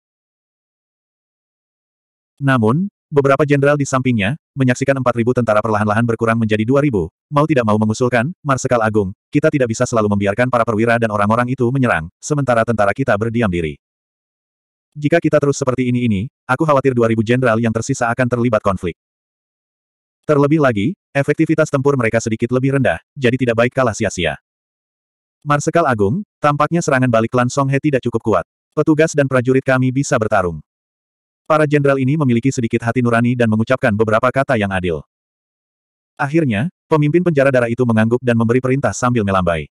Speaker 1: Namun, beberapa jenderal di sampingnya, menyaksikan 4.000 tentara perlahan-lahan berkurang menjadi 2.000, mau tidak mau mengusulkan, Marsekal Agung, kita tidak bisa selalu membiarkan para perwira dan orang-orang itu menyerang, sementara tentara kita berdiam diri. Jika kita terus seperti ini-ini, aku khawatir 2000 jenderal yang tersisa akan terlibat konflik. Terlebih lagi, efektivitas tempur mereka sedikit lebih rendah, jadi tidak baik kalah sia-sia. Marsekal Agung, tampaknya serangan balik klan Song tidak cukup kuat. Petugas dan prajurit kami bisa bertarung. Para jenderal ini memiliki sedikit hati nurani dan mengucapkan beberapa kata yang adil. Akhirnya, pemimpin penjara darah itu mengangguk dan memberi perintah sambil melambai.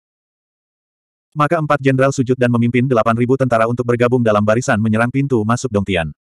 Speaker 1: Maka empat jenderal sujud dan memimpin delapan ribu tentara untuk bergabung dalam barisan menyerang pintu masuk Dongtian.